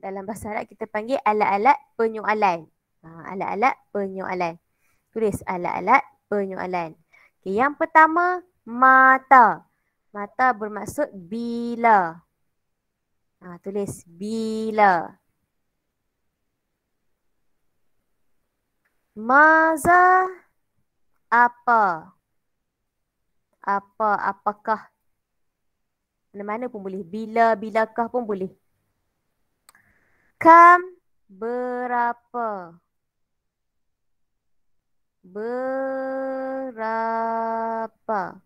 dalam bahasa Arab kita panggil alat-alat penyoalan. Ha, alat-alat penyoalan. Tulis alat-alat penyoalan. Okay, yang pertama, mata. Mata bermaksud bila. Ha, tulis bila. Maza apa? Apa, apakah? mana-mana pun boleh. Bila, bilakah pun boleh. Kam berapa? Berapa?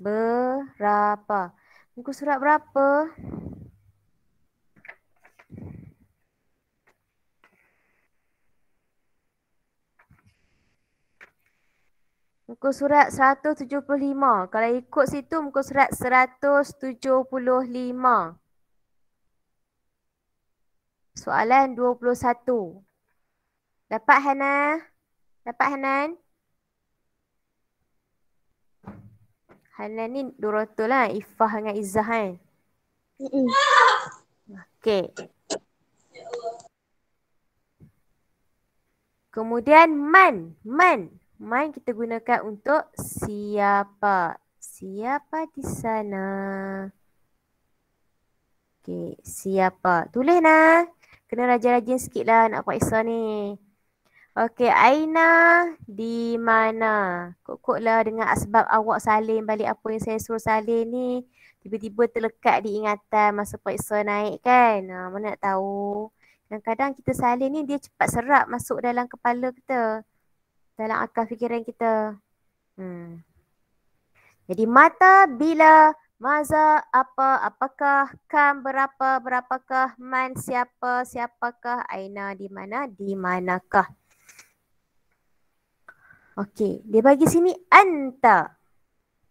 Berapa? Muka surat berapa? Berapa? muka surat 175. Kalau ikut situ muka surat 175. Soalan 21. Dapat Hana? Dapat Hanan? Hanan ni durotul lah. Ifah dengan Izzah kan? Okay. Kemudian man. Man. Main kita gunakan untuk siapa. Siapa di sana? Okey siapa. Tulis nah. Kena rajin-rajin sikit lah nak paksa ni. Okey Aina di mana? Kok-kok lah dengan sebab awak salin balik apa yang saya suruh salin ni. Tiba-tiba terlekat di ingatan masa paksa naik kan. Ha, mana nak tahu. Kadang-kadang kita salin ni dia cepat serap masuk dalam kepala kita dalam akal fikiran kita. Hmm. Jadi mata bila Maza apa, apakah, kam, berapa, berapakah, man, siapa, siapakah, aina, di mana, di manakah. Okey, dia bagi sini anta.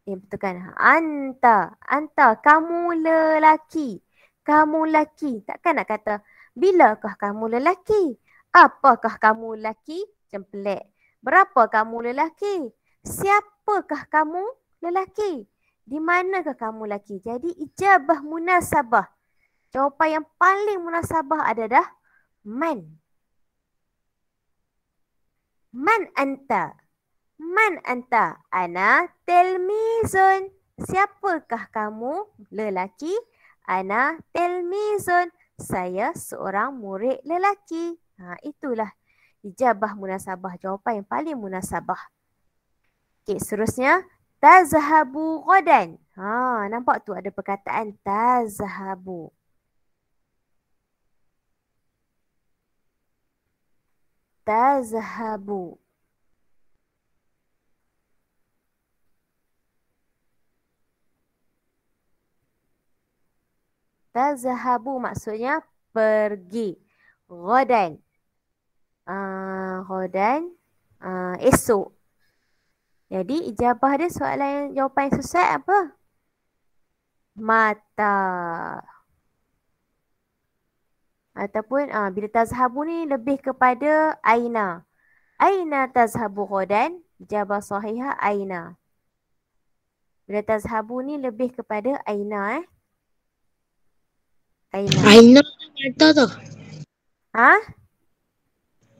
Eh, betul kan? Anta, anta, kamu lelaki. Kamu lelaki. Takkan nak kata, bilakah kamu lelaki? Apakah kamu lelaki? Macam pelik. Berapa kamu lelaki? Siapakah kamu lelaki? Di manakah kamu lelaki? Jadi ijabah munasabah. Jawapan yang paling munasabah ada dah man. Man anta. Man anta. Ana telmizun. Siapakah kamu lelaki? Ana telmizun. Saya seorang murid lelaki. Ha, itulah ijabah munasabah, jawapan yang paling munasabah. Okey, seterusnya tazhabu ghadan. Ha, nampak tu ada perkataan tazhabu. Tazhabu. Tazhabu maksudnya pergi. Ghadan uh, ah, Hodan uh, ah, esok. Jadi jawapan dia soalan yang jawapan yang susah apa? Mata. Ataupun uh, bila tazhabu ni lebih kepada Aina. Aina tazhabu Hodan. Jawapan sahiha Aina. Bila tazhabu ni lebih kepada Aina eh. Aina. Aina mata tu. Ha?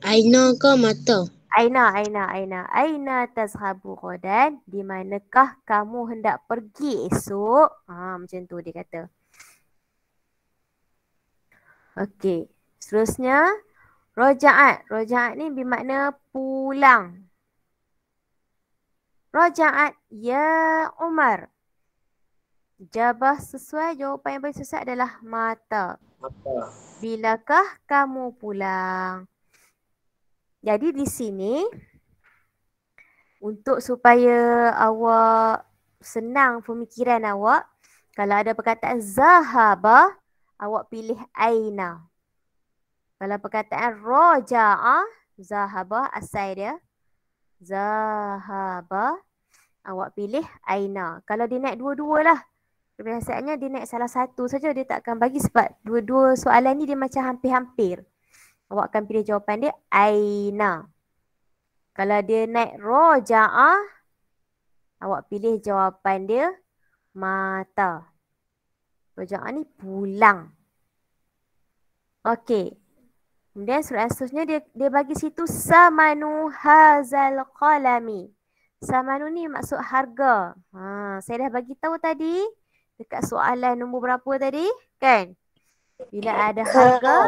Aina ke mata? Aina, Aina, Aina. Aina tazhabu ghadan? Di manakah kamu hendak pergi esok? Ha, macam tu dia kata. Okey. Seterusnya, roja'at. Roja'at ni bermakna pulang. Roja'at ya Umar. Jawab sesuai jawapan yang paling sesuai adalah mata. Mata. Bilakah kamu pulang? Jadi di sini untuk supaya awak senang pemikiran awak, kalau ada perkataan zahaba, awak pilih aina. Kalau perkataan roja'a, zahaba asai dia. Zahaba, awak pilih aina. Kalau dia naik dua lah, Biasanya dia naik salah satu saja dia tak akan bagi sebab dua-dua soalan ni dia macam hampir-hampir. Awak akan pilih jawapan dia Aina. Kalau dia naik roja'ah, awak pilih jawapan dia mata. Roja'ah ni pulang. Okey. Kemudian surat seterusnya dia dia bagi situ samanu hazal qalami. Samanu ni maksud harga. Ha, saya dah bagi tahu tadi dekat soalan nombor berapa tadi, kan? Bila ada harga,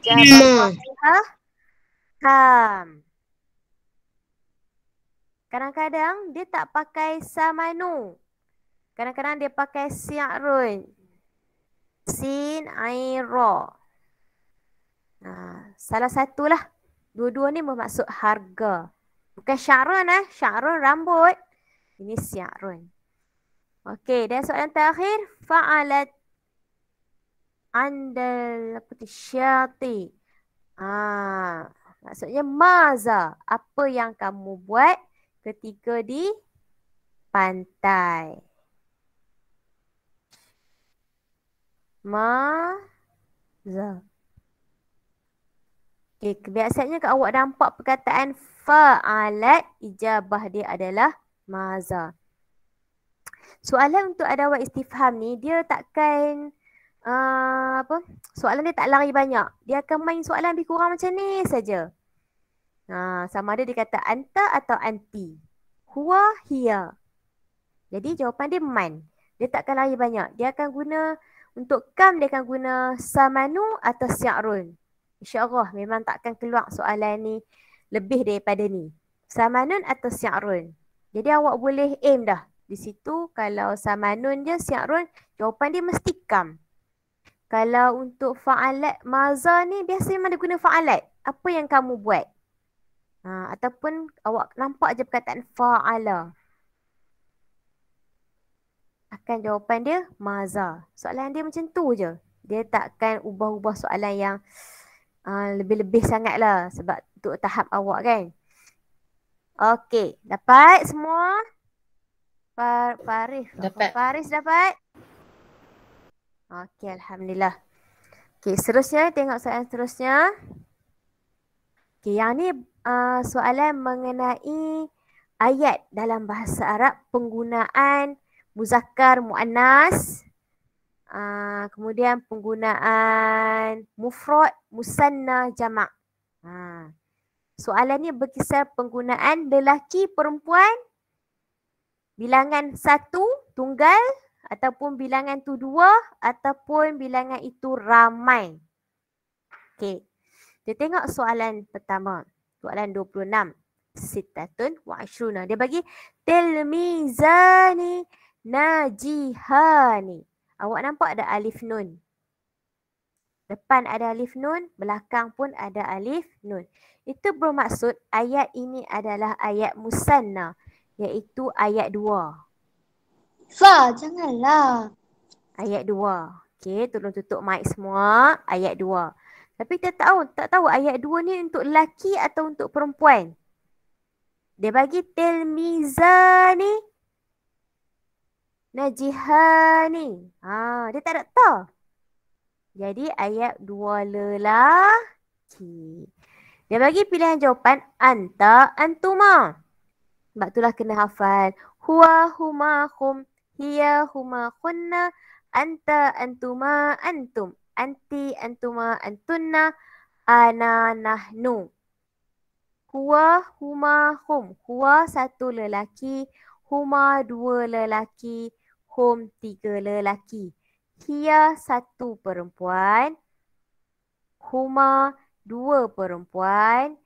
Jabal Ham. Kadang-kadang dia tak pakai samanu. Kadang-kadang dia pakai si'arun. Sin aira. Ha, salah satulah. Dua-dua ni bermaksud harga. Bukan syarun eh. Syarun rambut. Ini si'arun. Okey, dan soalan terakhir. Fa'alat andal apa tu syati. Ah, maksudnya maza, apa yang kamu buat ketika di pantai. Maza. Okey, kebiasaannya kalau awak nampak perkataan fa'alat ijabah dia adalah maza. Soalan untuk adawat istifham ni, dia takkan uh, apa soalan dia tak lari banyak. Dia akan main soalan lebih kurang macam ni saja. Ha, uh, sama ada dia kata anta atau anti. Hua hia. Jadi jawapan dia man. Dia takkan lari banyak. Dia akan guna untuk kam dia akan guna samanu atau syarun. allah memang takkan keluar soalan ni lebih daripada ni. Samanun atau syarun. Jadi awak boleh aim dah. Di situ kalau samanun je syarun jawapan dia mesti kam. Kalau untuk faalat maza ni biasa memang dia guna faalat. Apa yang kamu buat? Ha, ataupun awak nampak je perkataan faala. Akan jawapan dia maza. Soalan dia macam tu je. Dia takkan ubah-ubah soalan yang uh, lebih-lebih sangat lah sebab untuk tahap awak kan. Okey, dapat semua? Par Paris. Dapat. dapat? Okey, Alhamdulillah. Okey, seterusnya tengok soalan seterusnya. Okey, yang ni uh, soalan mengenai ayat dalam bahasa Arab penggunaan muzakkar mu'annas. Uh, kemudian penggunaan mufrad musanna jamak. Uh. Soalan ni berkisar penggunaan lelaki perempuan bilangan satu tunggal ataupun bilangan tu dua ataupun bilangan itu ramai. Okey. Kita tengok soalan pertama. Soalan 26. Sitatun wa ashruna. Dia bagi telmizani najihani. Awak nampak ada alif nun. Depan ada alif nun, belakang pun ada alif nun. Itu bermaksud ayat ini adalah ayat musanna iaitu ayat dua. Fa, janganlah. Ayat dua. Okey, tolong tutup mic semua. Ayat dua. Tapi kita tahu, tak tahu ayat dua ni untuk lelaki atau untuk perempuan. Dia bagi telmiza ni. Najiha ni. Ha, dia tak nak tahu. Jadi ayat dua lelah. Okay. Dia bagi pilihan jawapan anta antuma. Sebab itulah kena hafal. Huwa huma hum hiya huma khunna anta antuma antum anti antuma antunna ana nahnu huwa huma hum huwa satu lelaki huma dua lelaki hum tiga lelaki hiya satu perempuan huma dua perempuan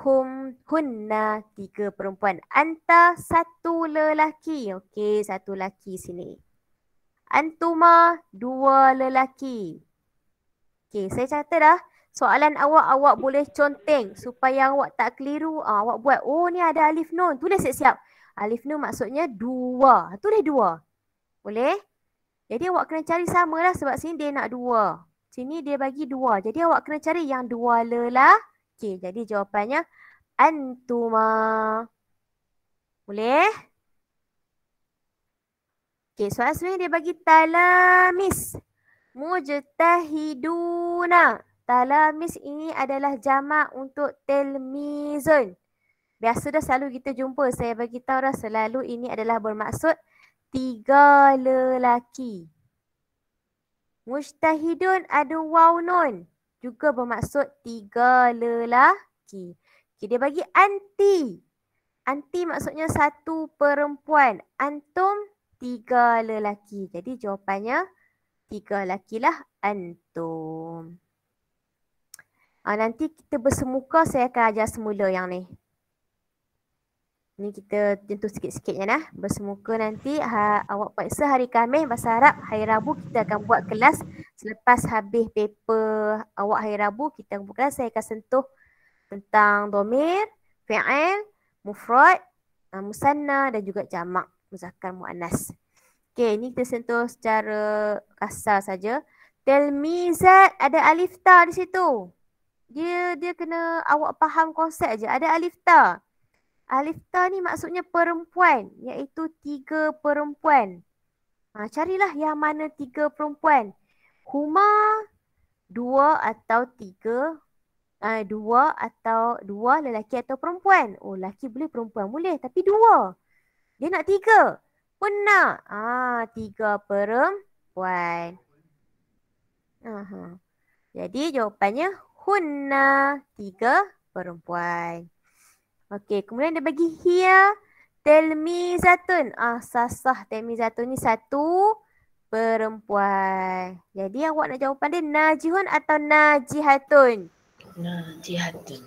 hum hunna tiga perempuan anta satu lelaki okey satu lelaki sini antuma dua lelaki okey saya cakap dah soalan awak awak boleh conteng supaya awak tak keliru ah, awak buat oh ni ada alif nun tulis siap-siap alif nun maksudnya dua ah, tulis dua boleh jadi awak kena cari samalah sebab sini dia nak dua sini dia bagi dua jadi awak kena cari yang dua lelah. Okey, jadi jawapannya antuma. Boleh? Okey, soalan sebenarnya dia bagi talamis. Mujtahiduna. Talamis ini adalah jamak untuk telmizun. Biasa dah selalu kita jumpa. Saya bagi tahu dah selalu ini adalah bermaksud tiga lelaki. Mujtahidun ada waw nun juga bermaksud tiga lelaki. Okay, dia bagi anti. Anti maksudnya satu perempuan. Antum tiga lelaki. Jadi jawapannya tiga lelaki lah antum. Ha, nanti kita bersemuka saya akan ajar semula yang ni. Ni kita tentu sikit-sikit je lah. Bersemuka nanti ha, awak paksa hari Khamis Bahasa Arab hari Rabu kita akan buat kelas selepas habis paper awak hari Rabu kita akan buat kelas saya akan sentuh tentang domir, fi'al, mufrad, ha, musanna dan juga jamak muzakkar muannas. Okay, ni kita sentuh secara kasar saja. Tell ada alif ta di situ. Dia dia kena awak faham konsep aja. Ada alif ta. Alifta ni maksudnya perempuan iaitu tiga perempuan. Ha, carilah yang mana tiga perempuan. Huma dua atau tiga. Uh, dua atau dua lelaki atau perempuan. Oh lelaki boleh perempuan boleh tapi dua. Dia nak tiga. Pun nak. Ah, ha, tiga perempuan. Aha. Jadi jawapannya hunna tiga perempuan. Okey, kemudian dia bagi here Telmizatun. Ah, me Telmizatun ni satu perempuan. Jadi awak nak jawapan dia Najihun atau Najihatun? Najihatun.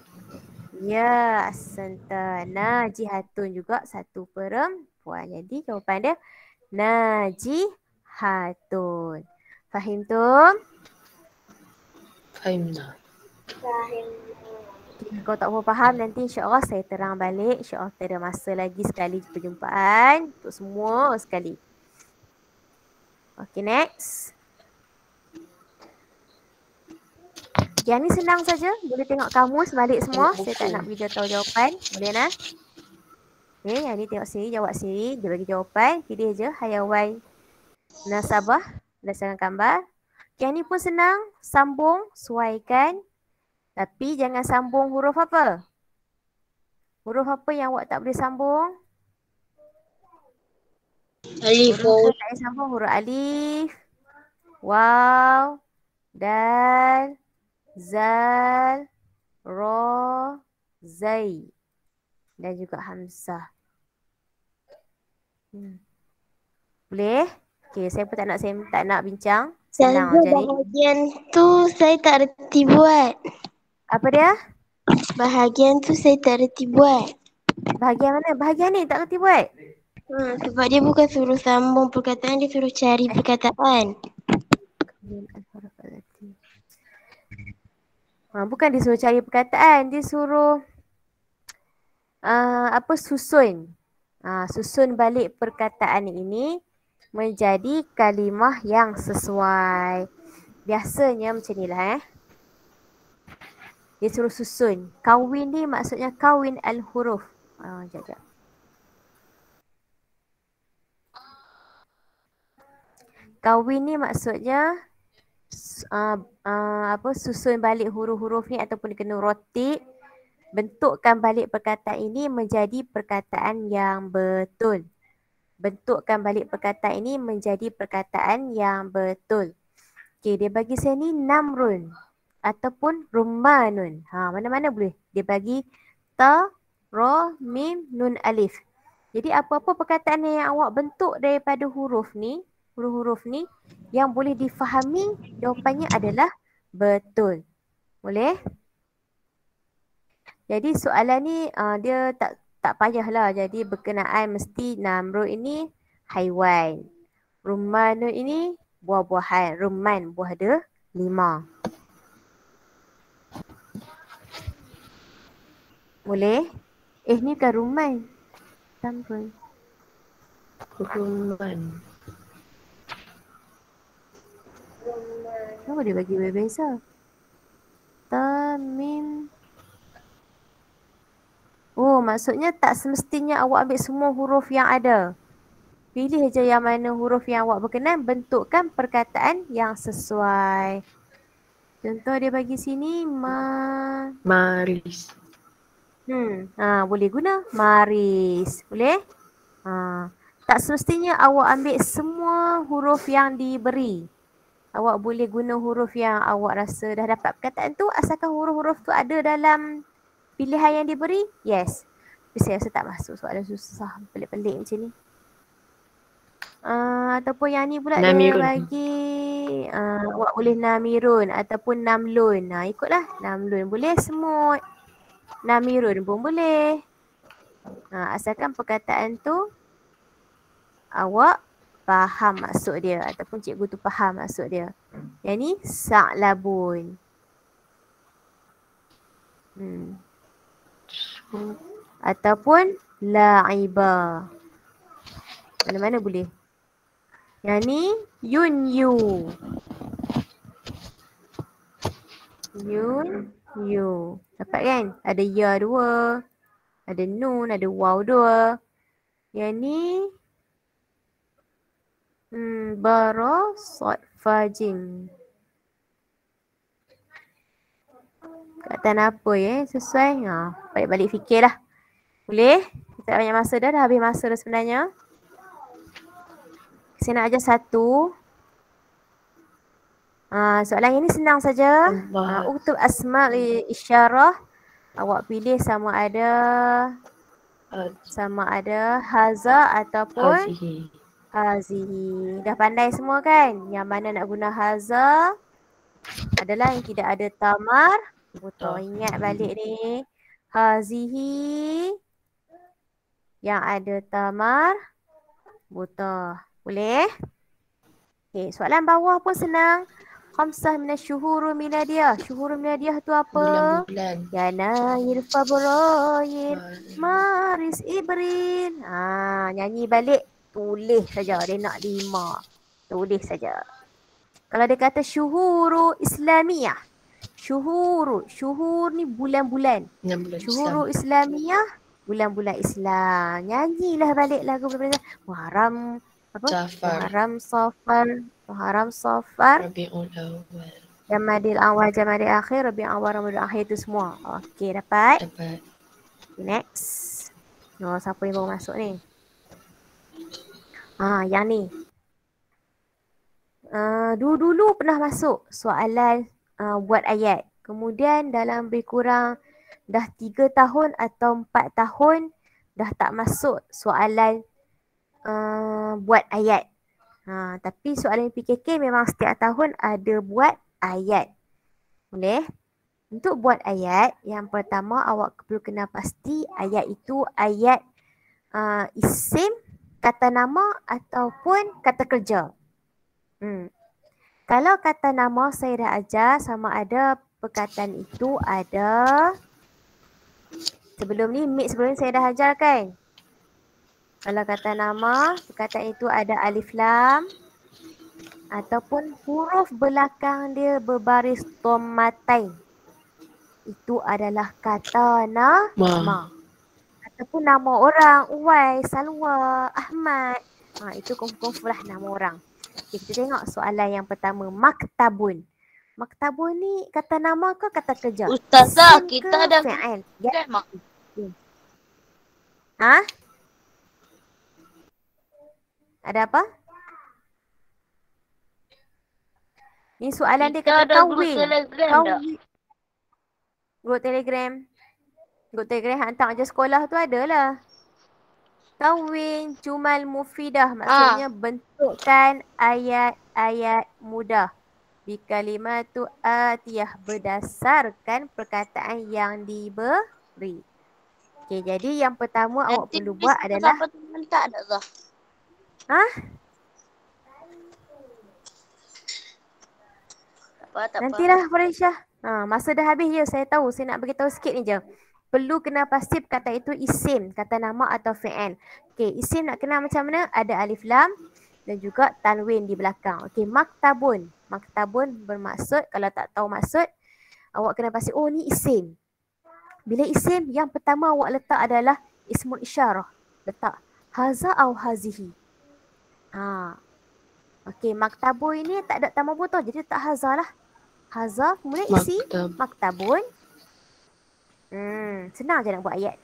Ya, asenta. Najihatun juga satu perempuan. Jadi jawapan dia Najihatun. Fahim tu? Fahim dah. Fahim. Kalau tak faham nanti insyaAllah saya terang balik. InsyaAllah kita ada masa lagi sekali perjumpaan untuk semua sekali. Okay next. Yang ni senang saja. Boleh tengok kamu balik semua. Saya tak nak video tahu jawapan. Boleh nak? Okay, yang ni tengok siri, jawab siri. Dia bagi jawapan. Pilih je hayawai. nasabah. Berdasarkan gambar. Yang ni pun senang. Sambung, suaikan. Tapi jangan sambung huruf apa? Huruf apa yang awak tak boleh sambung? Alif. Huruf tak boleh sambung huruf alif. Wow. Dal. Zal. Ro. Zai. Dan juga Hamzah. Hmm. Boleh? Okey, saya pun tak nak saya tak nak bincang. Saya bahagian tu saya tak reti buat. Apa dia? Bahagian tu saya tak reti buat. Bahagian mana? Bahagian ni tak reti buat? Hmm, sebab dia bukan suruh sambung perkataan, dia suruh cari perkataan. Ha, bukan dia suruh cari perkataan, dia suruh uh, apa susun. Uh, susun balik perkataan ini menjadi kalimah yang sesuai. Biasanya macam inilah eh. Dia suruh susun. Kawin ni maksudnya kawin al-huruf. Ah, jap, jap. Kawin ni maksudnya uh, uh, apa susun balik huruf-huruf ni ataupun kena rotik bentukkan balik perkataan ini menjadi perkataan yang betul. Bentukkan balik perkataan ini menjadi perkataan yang betul. Okey, dia bagi saya ni namrun ataupun rumanun. Ha, mana-mana boleh. Dia bagi ta, ro, mim, nun, alif. Jadi apa-apa perkataan yang awak bentuk daripada huruf ni, huruf-huruf ni yang boleh difahami jawapannya adalah betul. Boleh? Jadi soalan ni uh, dia tak tak payahlah. Jadi berkenaan mesti namrud ini haiwan. Rumanun ini buah-buahan. Ruman buah ada lima. Boleh? Eh ni bukan rumai. Tanpa. Rumai. Kenapa dia bagi berbeza? Ah? Tamim. Oh maksudnya tak semestinya awak ambil semua huruf yang ada. Pilih je yang mana huruf yang awak berkenan, bentukkan perkataan yang sesuai. Contoh dia bagi sini, ma... Maris. Hmm, ha, boleh guna maris. Boleh? Ha, tak semestinya awak ambil semua huruf yang diberi. Awak boleh guna huruf yang awak rasa dah dapat perkataan tu asalkan huruf-huruf tu ada dalam pilihan yang diberi. Yes. Tapi saya rasa tak masuk ada susah pelik-pelik macam ni. Uh, ataupun yang ni pula Namirun. dia bagi uh, awak boleh Namirun ataupun Namlun. Uh, ikutlah Namlun. Boleh semut. Namirun pun boleh. Ha, asalkan perkataan tu awak faham maksud dia ataupun cikgu tu faham maksud dia. Yang ni sa'labun. Hmm. Ataupun la'iba. Mana-mana boleh. Yang ni yun yu. Yun. Yun you. Dapat kan? Ada ya dua. Ada nun, ada wow dua. Yang ni hmm bara sad fajin. Kata apa ya? Eh? Sesuai. Ha, balik-balik fikirlah. Boleh? Kita banyak masa dah, dah habis masa dah sebenarnya. Saya nak ajar satu. Ah, soalan yang ni senang saja. Utub uh, asma' isyarah awak pilih sama ada sama ada haza ataupun hazihi. Dah pandai semua kan? Yang mana nak guna haza adalah yang tidak ada tamar. Betul oh. ingat balik ni. Hazihi yang ada tamar. Buta. Boleh? Okey, soalan bawah pun senang khamsah min syuhur miladiah. Syuhur miladiah tu apa? Bulan. Yanair, Februar, Maris, Ibrin. Ha, nyanyi balik. Tulis saja. Dia nak lima. Tulis saja. Kalau dia kata syuhur islamiah. Syuhur, syuhur ni bulan-bulan. Syuhur islamiah bulan-bulan Islam. Nyanyilah balik lagu berbeza. Waram apa? Safar. Muharram Safar. Muharram, Safar, Jamadil Awal, Jamadil Akhir, Rabi Awal, Ramadhan Akhir tu semua. Okey, dapat? Dapat. Next. Oh, siapa yang baru masuk ni? Ah, yang ni. Uh, dulu-dulu pernah masuk soalan uh, buat ayat. Kemudian dalam lebih kurang dah tiga tahun atau empat tahun dah tak masuk soalan uh, buat ayat. Ha, tapi soalan PKK memang setiap tahun ada buat ayat. Boleh? Untuk buat ayat, yang pertama awak perlu kenal pasti ayat itu ayat uh, isim, kata nama ataupun kata kerja. Hmm. Kalau kata nama saya dah ajar sama ada perkataan itu ada sebelum ni mix sebelum ni saya dah ajar kan? Kalau kata nama, kata itu ada alif lam ataupun huruf belakang dia berbaris tomatai. Itu adalah kata nama. Ma. Ataupun nama orang, Uwai, Salwa, Ahmad. Ha, itu kumpul-kumpul lah nama orang. Okay, kita tengok soalan yang pertama. Maktabun. Maktabun ni kata nama ke kata kerja? Ustazah, kita ada... Ya. Ha? Ada apa? Ni soalan dia kata kau wing. Kau Go Telegram. go Telegram hantar aja sekolah tu adalah. Kawin Jumal Mufidah ah. maksudnya ha. bentukkan ayat-ayat mudah. tu atiyah berdasarkan perkataan yang diberi. Okey jadi yang pertama Nanti awak perlu buat adalah Ha? Tak apa, tak Nantilah Farisyah. Ha, masa dah habis ya, saya tahu. Saya nak beritahu sikit ni je. Perlu kena pasti. kata itu isim, kata nama atau fi'il. Okey, isim nak kenal macam mana? Ada alif lam dan juga tanwin di belakang. Okey, maktabun. Maktabun bermaksud, kalau tak tahu maksud, awak kena pasti, oh ni isim. Bila isim, yang pertama awak letak adalah ismul isyarah. Letak haza au hazihi. Ha. Okey, maktabun ini tak ada tamabun buta Jadi tak hazalah, hazal Hazah, kemudian isi Maktab. maktabun. Hmm, senang je nak buat ayat.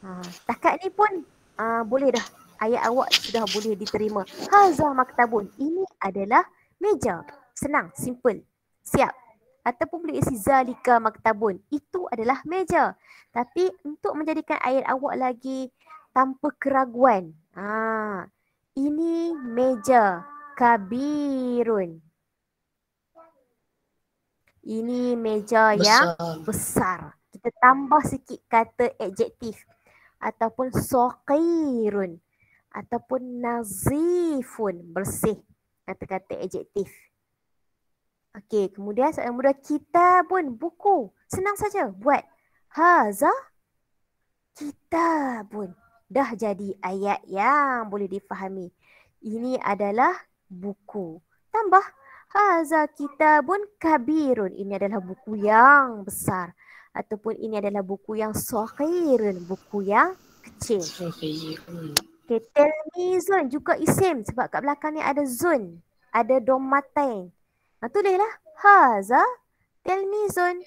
Ha. Takat ni pun uh, boleh dah. Ayat awak sudah boleh diterima. Hazah maktabun. Ini adalah meja. Senang, simple. Siap. Ataupun boleh isi zalika maktabun. Itu adalah meja. Tapi untuk menjadikan ayat awak lagi tanpa keraguan, Ha, ini meja kabirun. Ini meja besar. yang besar. Kita tambah sikit kata adjektif ataupun saqirun ataupun nazifun bersih kata-kata adjektif. Okey, kemudian soalan mudah kita pun buku. Senang saja buat. Haza kita pun dah jadi ayat yang boleh difahami. Ini adalah buku. Tambah haza kitabun kabirun. Ini adalah buku yang besar ataupun ini adalah buku yang sahirun, buku yang kecil. Okay, tell me zon juga isim sebab kat belakang ni ada zon. Ada domatain. Ha, tulislah. Haza tell me zon.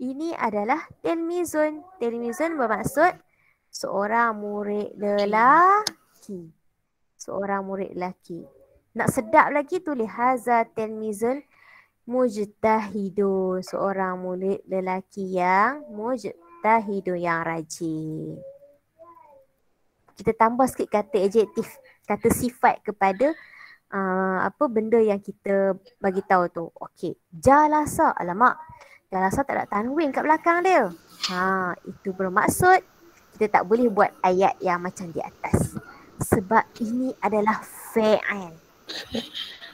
Ini adalah tell me zon. Tell me zon bermaksud Seorang murid lelaki. Seorang murid lelaki. Nak sedap lagi tulis Haza Tenmizul mujtahidu Seorang murid lelaki yang mujtahidu yang rajin. Kita tambah sikit kata adjektif, kata sifat kepada uh, apa benda yang kita bagi tahu tu. Okey, jalasa. Alamak. Jalasa tak ada tanwin kat belakang dia. Ha, itu bermaksud kita tak boleh buat ayat yang macam di atas sebab ini adalah fi'an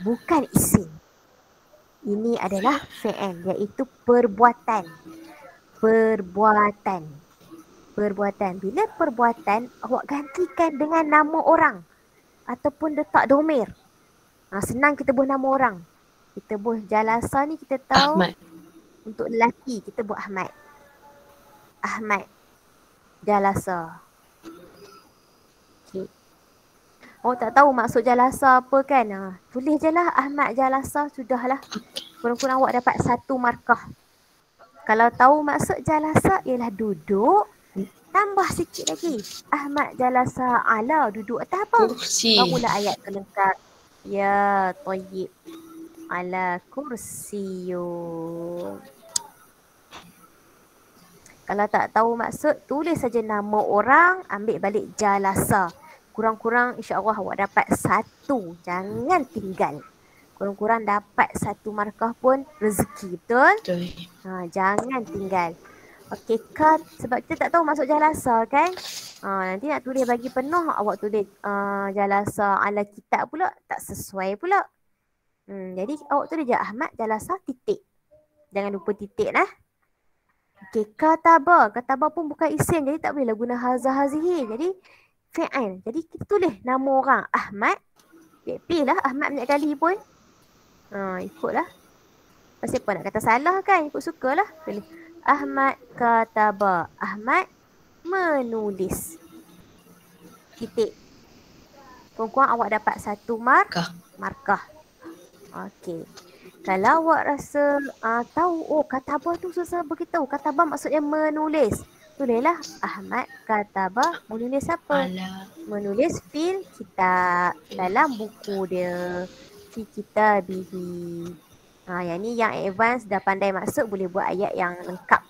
bukan isim ini adalah fi'an iaitu perbuatan perbuatan perbuatan bila perbuatan awak gantikan dengan nama orang ataupun letak domir ha, senang kita buat nama orang kita buat jalasa ni kita tahu Ahmad. untuk lelaki kita buat Ahmad Ahmad Jalasa. Okay. Oh tak tahu maksud Jalasa apa kan? Ha. Ah, Tulis je lah Ahmad Jalasa sudah lah. Kurang-kurang awak dapat satu markah. Kalau tahu maksud Jalasa ialah duduk. Tambah sikit lagi. Ahmad Jalasa ala duduk atas apa? Kursi. Barulah ayat kelengkap. Ya, toyib. Ala kursi yuk. Kalau tak tahu maksud, tulis saja nama orang, ambil balik jalasa. Kurang-kurang insyaAllah awak dapat satu. Jangan tinggal. Kurang-kurang dapat satu markah pun rezeki, betul? Betul. Ha, jangan tinggal. Okey, kan sebab kita tak tahu masuk jalasa kan? Ha, nanti nak tulis bagi penuh, awak tulis uh, jalasa ala kitab pula, tak sesuai pula. Hmm, jadi awak tulis je Ahmad jalasa titik. Jangan lupa titik lah. Okay, kataba. Kataba pun bukan isim. Jadi tak bolehlah guna hazah hazihi. Jadi, fi'an. Jadi, kita tulis nama orang. Ahmad. Tapi lah Ahmad banyak kali pun. Ha, ikutlah. masih apa nak kata salah kan? Ikut suka lah Pilih. Ahmad kataba. Ahmad menulis. Titik. Kau kurang awak dapat satu mark. Markah. Okey. Kalau awak rasa uh, tahu, oh katabah tu susah beritahu. Katabah maksudnya menulis. Tulislah Ahmad katabah menulis apa? Alah. Menulis fil kita dalam buku dia. Fil kita bihi. Ha, yang ni yang advance dah pandai maksud boleh buat ayat yang lengkap.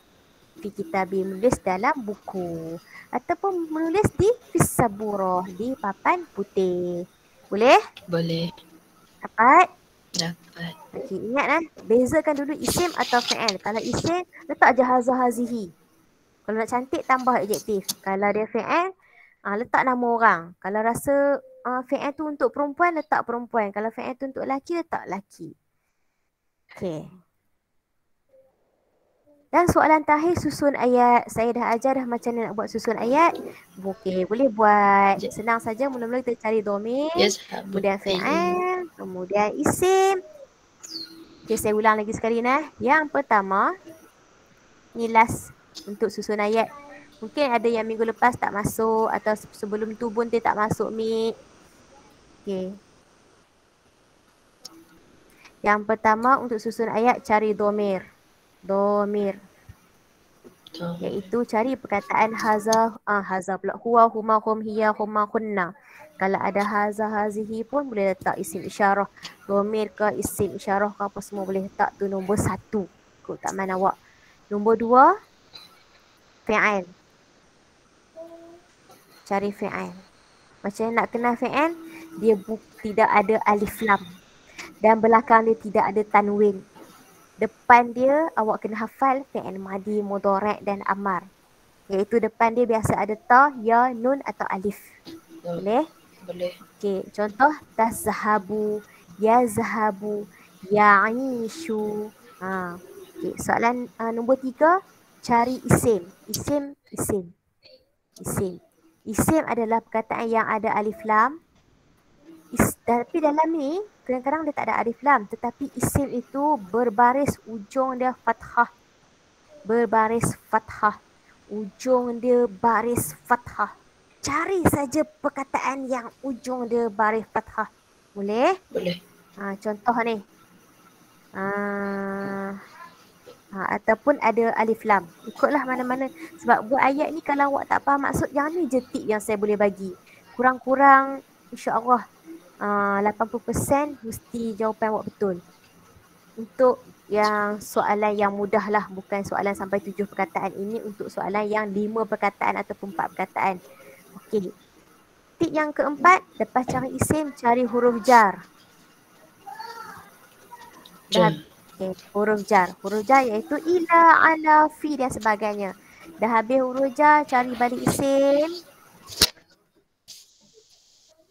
Fil kita bibi menulis dalam buku. Ataupun menulis di fisaburah, di papan putih. Boleh? Boleh. Dapat? Dapat. Okay, ingat kan, bezakan dulu isim atau fi'il. Kalau isim, letak je haza hazihi. Kalau nak cantik, tambah adjektif. Kalau dia fi'il, uh, ah, letak nama orang. Kalau rasa uh, ah, fi'il tu untuk perempuan, letak perempuan. Kalau fi'il tu untuk lelaki, letak lelaki. Okay. Dan soalan terakhir susun ayat. Saya dah ajar dah macam mana nak buat susun ayat. Okay, boleh buat. Senang saja mula-mula kita cari domain. Yes, kemudian fi'il, kemudian isim. Okay, saya ulang lagi sekali eh. Yang pertama, ni last untuk susun ayat. Mungkin ada yang minggu lepas tak masuk atau sebelum tu pun dia tak masuk mi. Okay. Yang pertama untuk susun ayat cari domir. Domir. Iaitu cari perkataan haza, ah, haza pula. Huwa, huma, hum, hiya, huma, hunna. Kalau ada haza hazihi pun boleh letak isim isyarah. Domir ke isim isyarah ke apa semua boleh letak tu nombor satu. Kau tak main awak. Nombor dua, fi'al. Cari fi'al. Macam nak kenal fi'al, dia bu- tidak ada alif lam. Dan belakang dia tidak ada tanwin. Depan dia awak kena hafal fi'al madi, mudorek dan amar. Iaitu depan dia biasa ada ta, ya, nun atau alif. Boleh? Okay boleh. Okay, contoh tazhabu, yazhabu, ya'ishu. Ha. Okay, soalan uh, nombor tiga, cari isim. Isim, isim. Isim. Isim adalah perkataan yang ada alif lam. Is, tapi dalam ni, kadang-kadang dia tak ada alif lam. Tetapi isim itu berbaris ujung dia fathah. Berbaris fathah. Ujung dia baris fathah cari saja perkataan yang ujung dia baris fathah. Boleh? Boleh. Ha, contoh ni. Ha, ha, ataupun ada alif lam. Ikutlah mana-mana. Sebab buat ayat ni kalau awak tak faham maksud, yang ni je tip yang saya boleh bagi. Kurang-kurang insyaAllah ha, uh, 80% mesti jawapan awak betul. Untuk yang soalan yang mudah lah bukan soalan sampai tujuh perkataan ini untuk soalan yang lima perkataan ataupun empat perkataan. Okey. Tip yang keempat, lepas cari isim, cari huruf jar. Dan okay, huruf jar. Huruf jar iaitu ila, ala, fi dan sebagainya. Dah habis huruf jar, cari balik isim.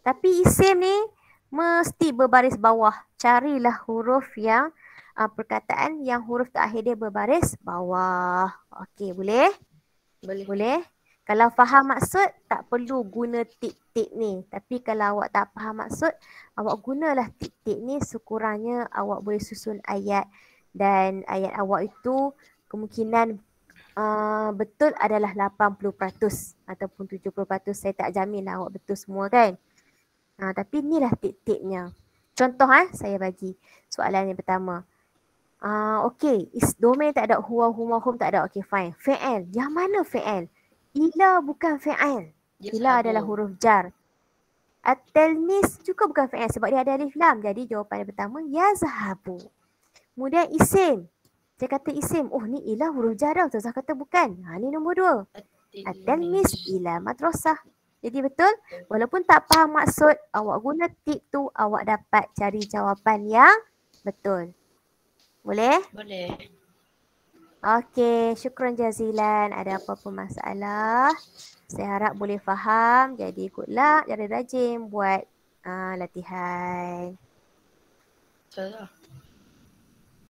Tapi isim ni mesti berbaris bawah. Carilah huruf yang uh, perkataan yang huruf terakhir dia berbaris bawah. Okey, boleh? Boleh. Boleh? Kalau faham maksud, tak perlu guna tip-tip ni. Tapi kalau awak tak faham maksud, awak gunalah tip-tip ni sekurangnya awak boleh susun ayat dan ayat awak itu kemungkinan uh, betul adalah 80% ataupun 70%. Saya tak jamin lah awak betul semua kan. Uh, tapi inilah tip-tipnya. Contoh eh, saya bagi soalan yang pertama. Uh, okay, is domain tak ada huwa, huma, hum tak ada. Okay, fine. Fa'al, yang mana fa'al? Ila bukan fi'al. Yes, ya, Ila aku. adalah huruf jar. At-telmis juga bukan fi'al sebab dia ada alif lam. Jadi jawapan yang pertama, Zahabu. Kemudian isim. Saya kata isim. Oh ni ilah huruf jar dah. Ustazah kata bukan. Ha ni nombor dua. At-telmis ila madrasah. Jadi betul? Walaupun tak faham maksud, awak guna tip tu, awak dapat cari jawapan yang betul. Boleh? Boleh. Okey, syukran jazilan. Ada apa-apa masalah, saya harap boleh faham. Jadi ikutlah, jadi rajin buat uh, latihan. Betul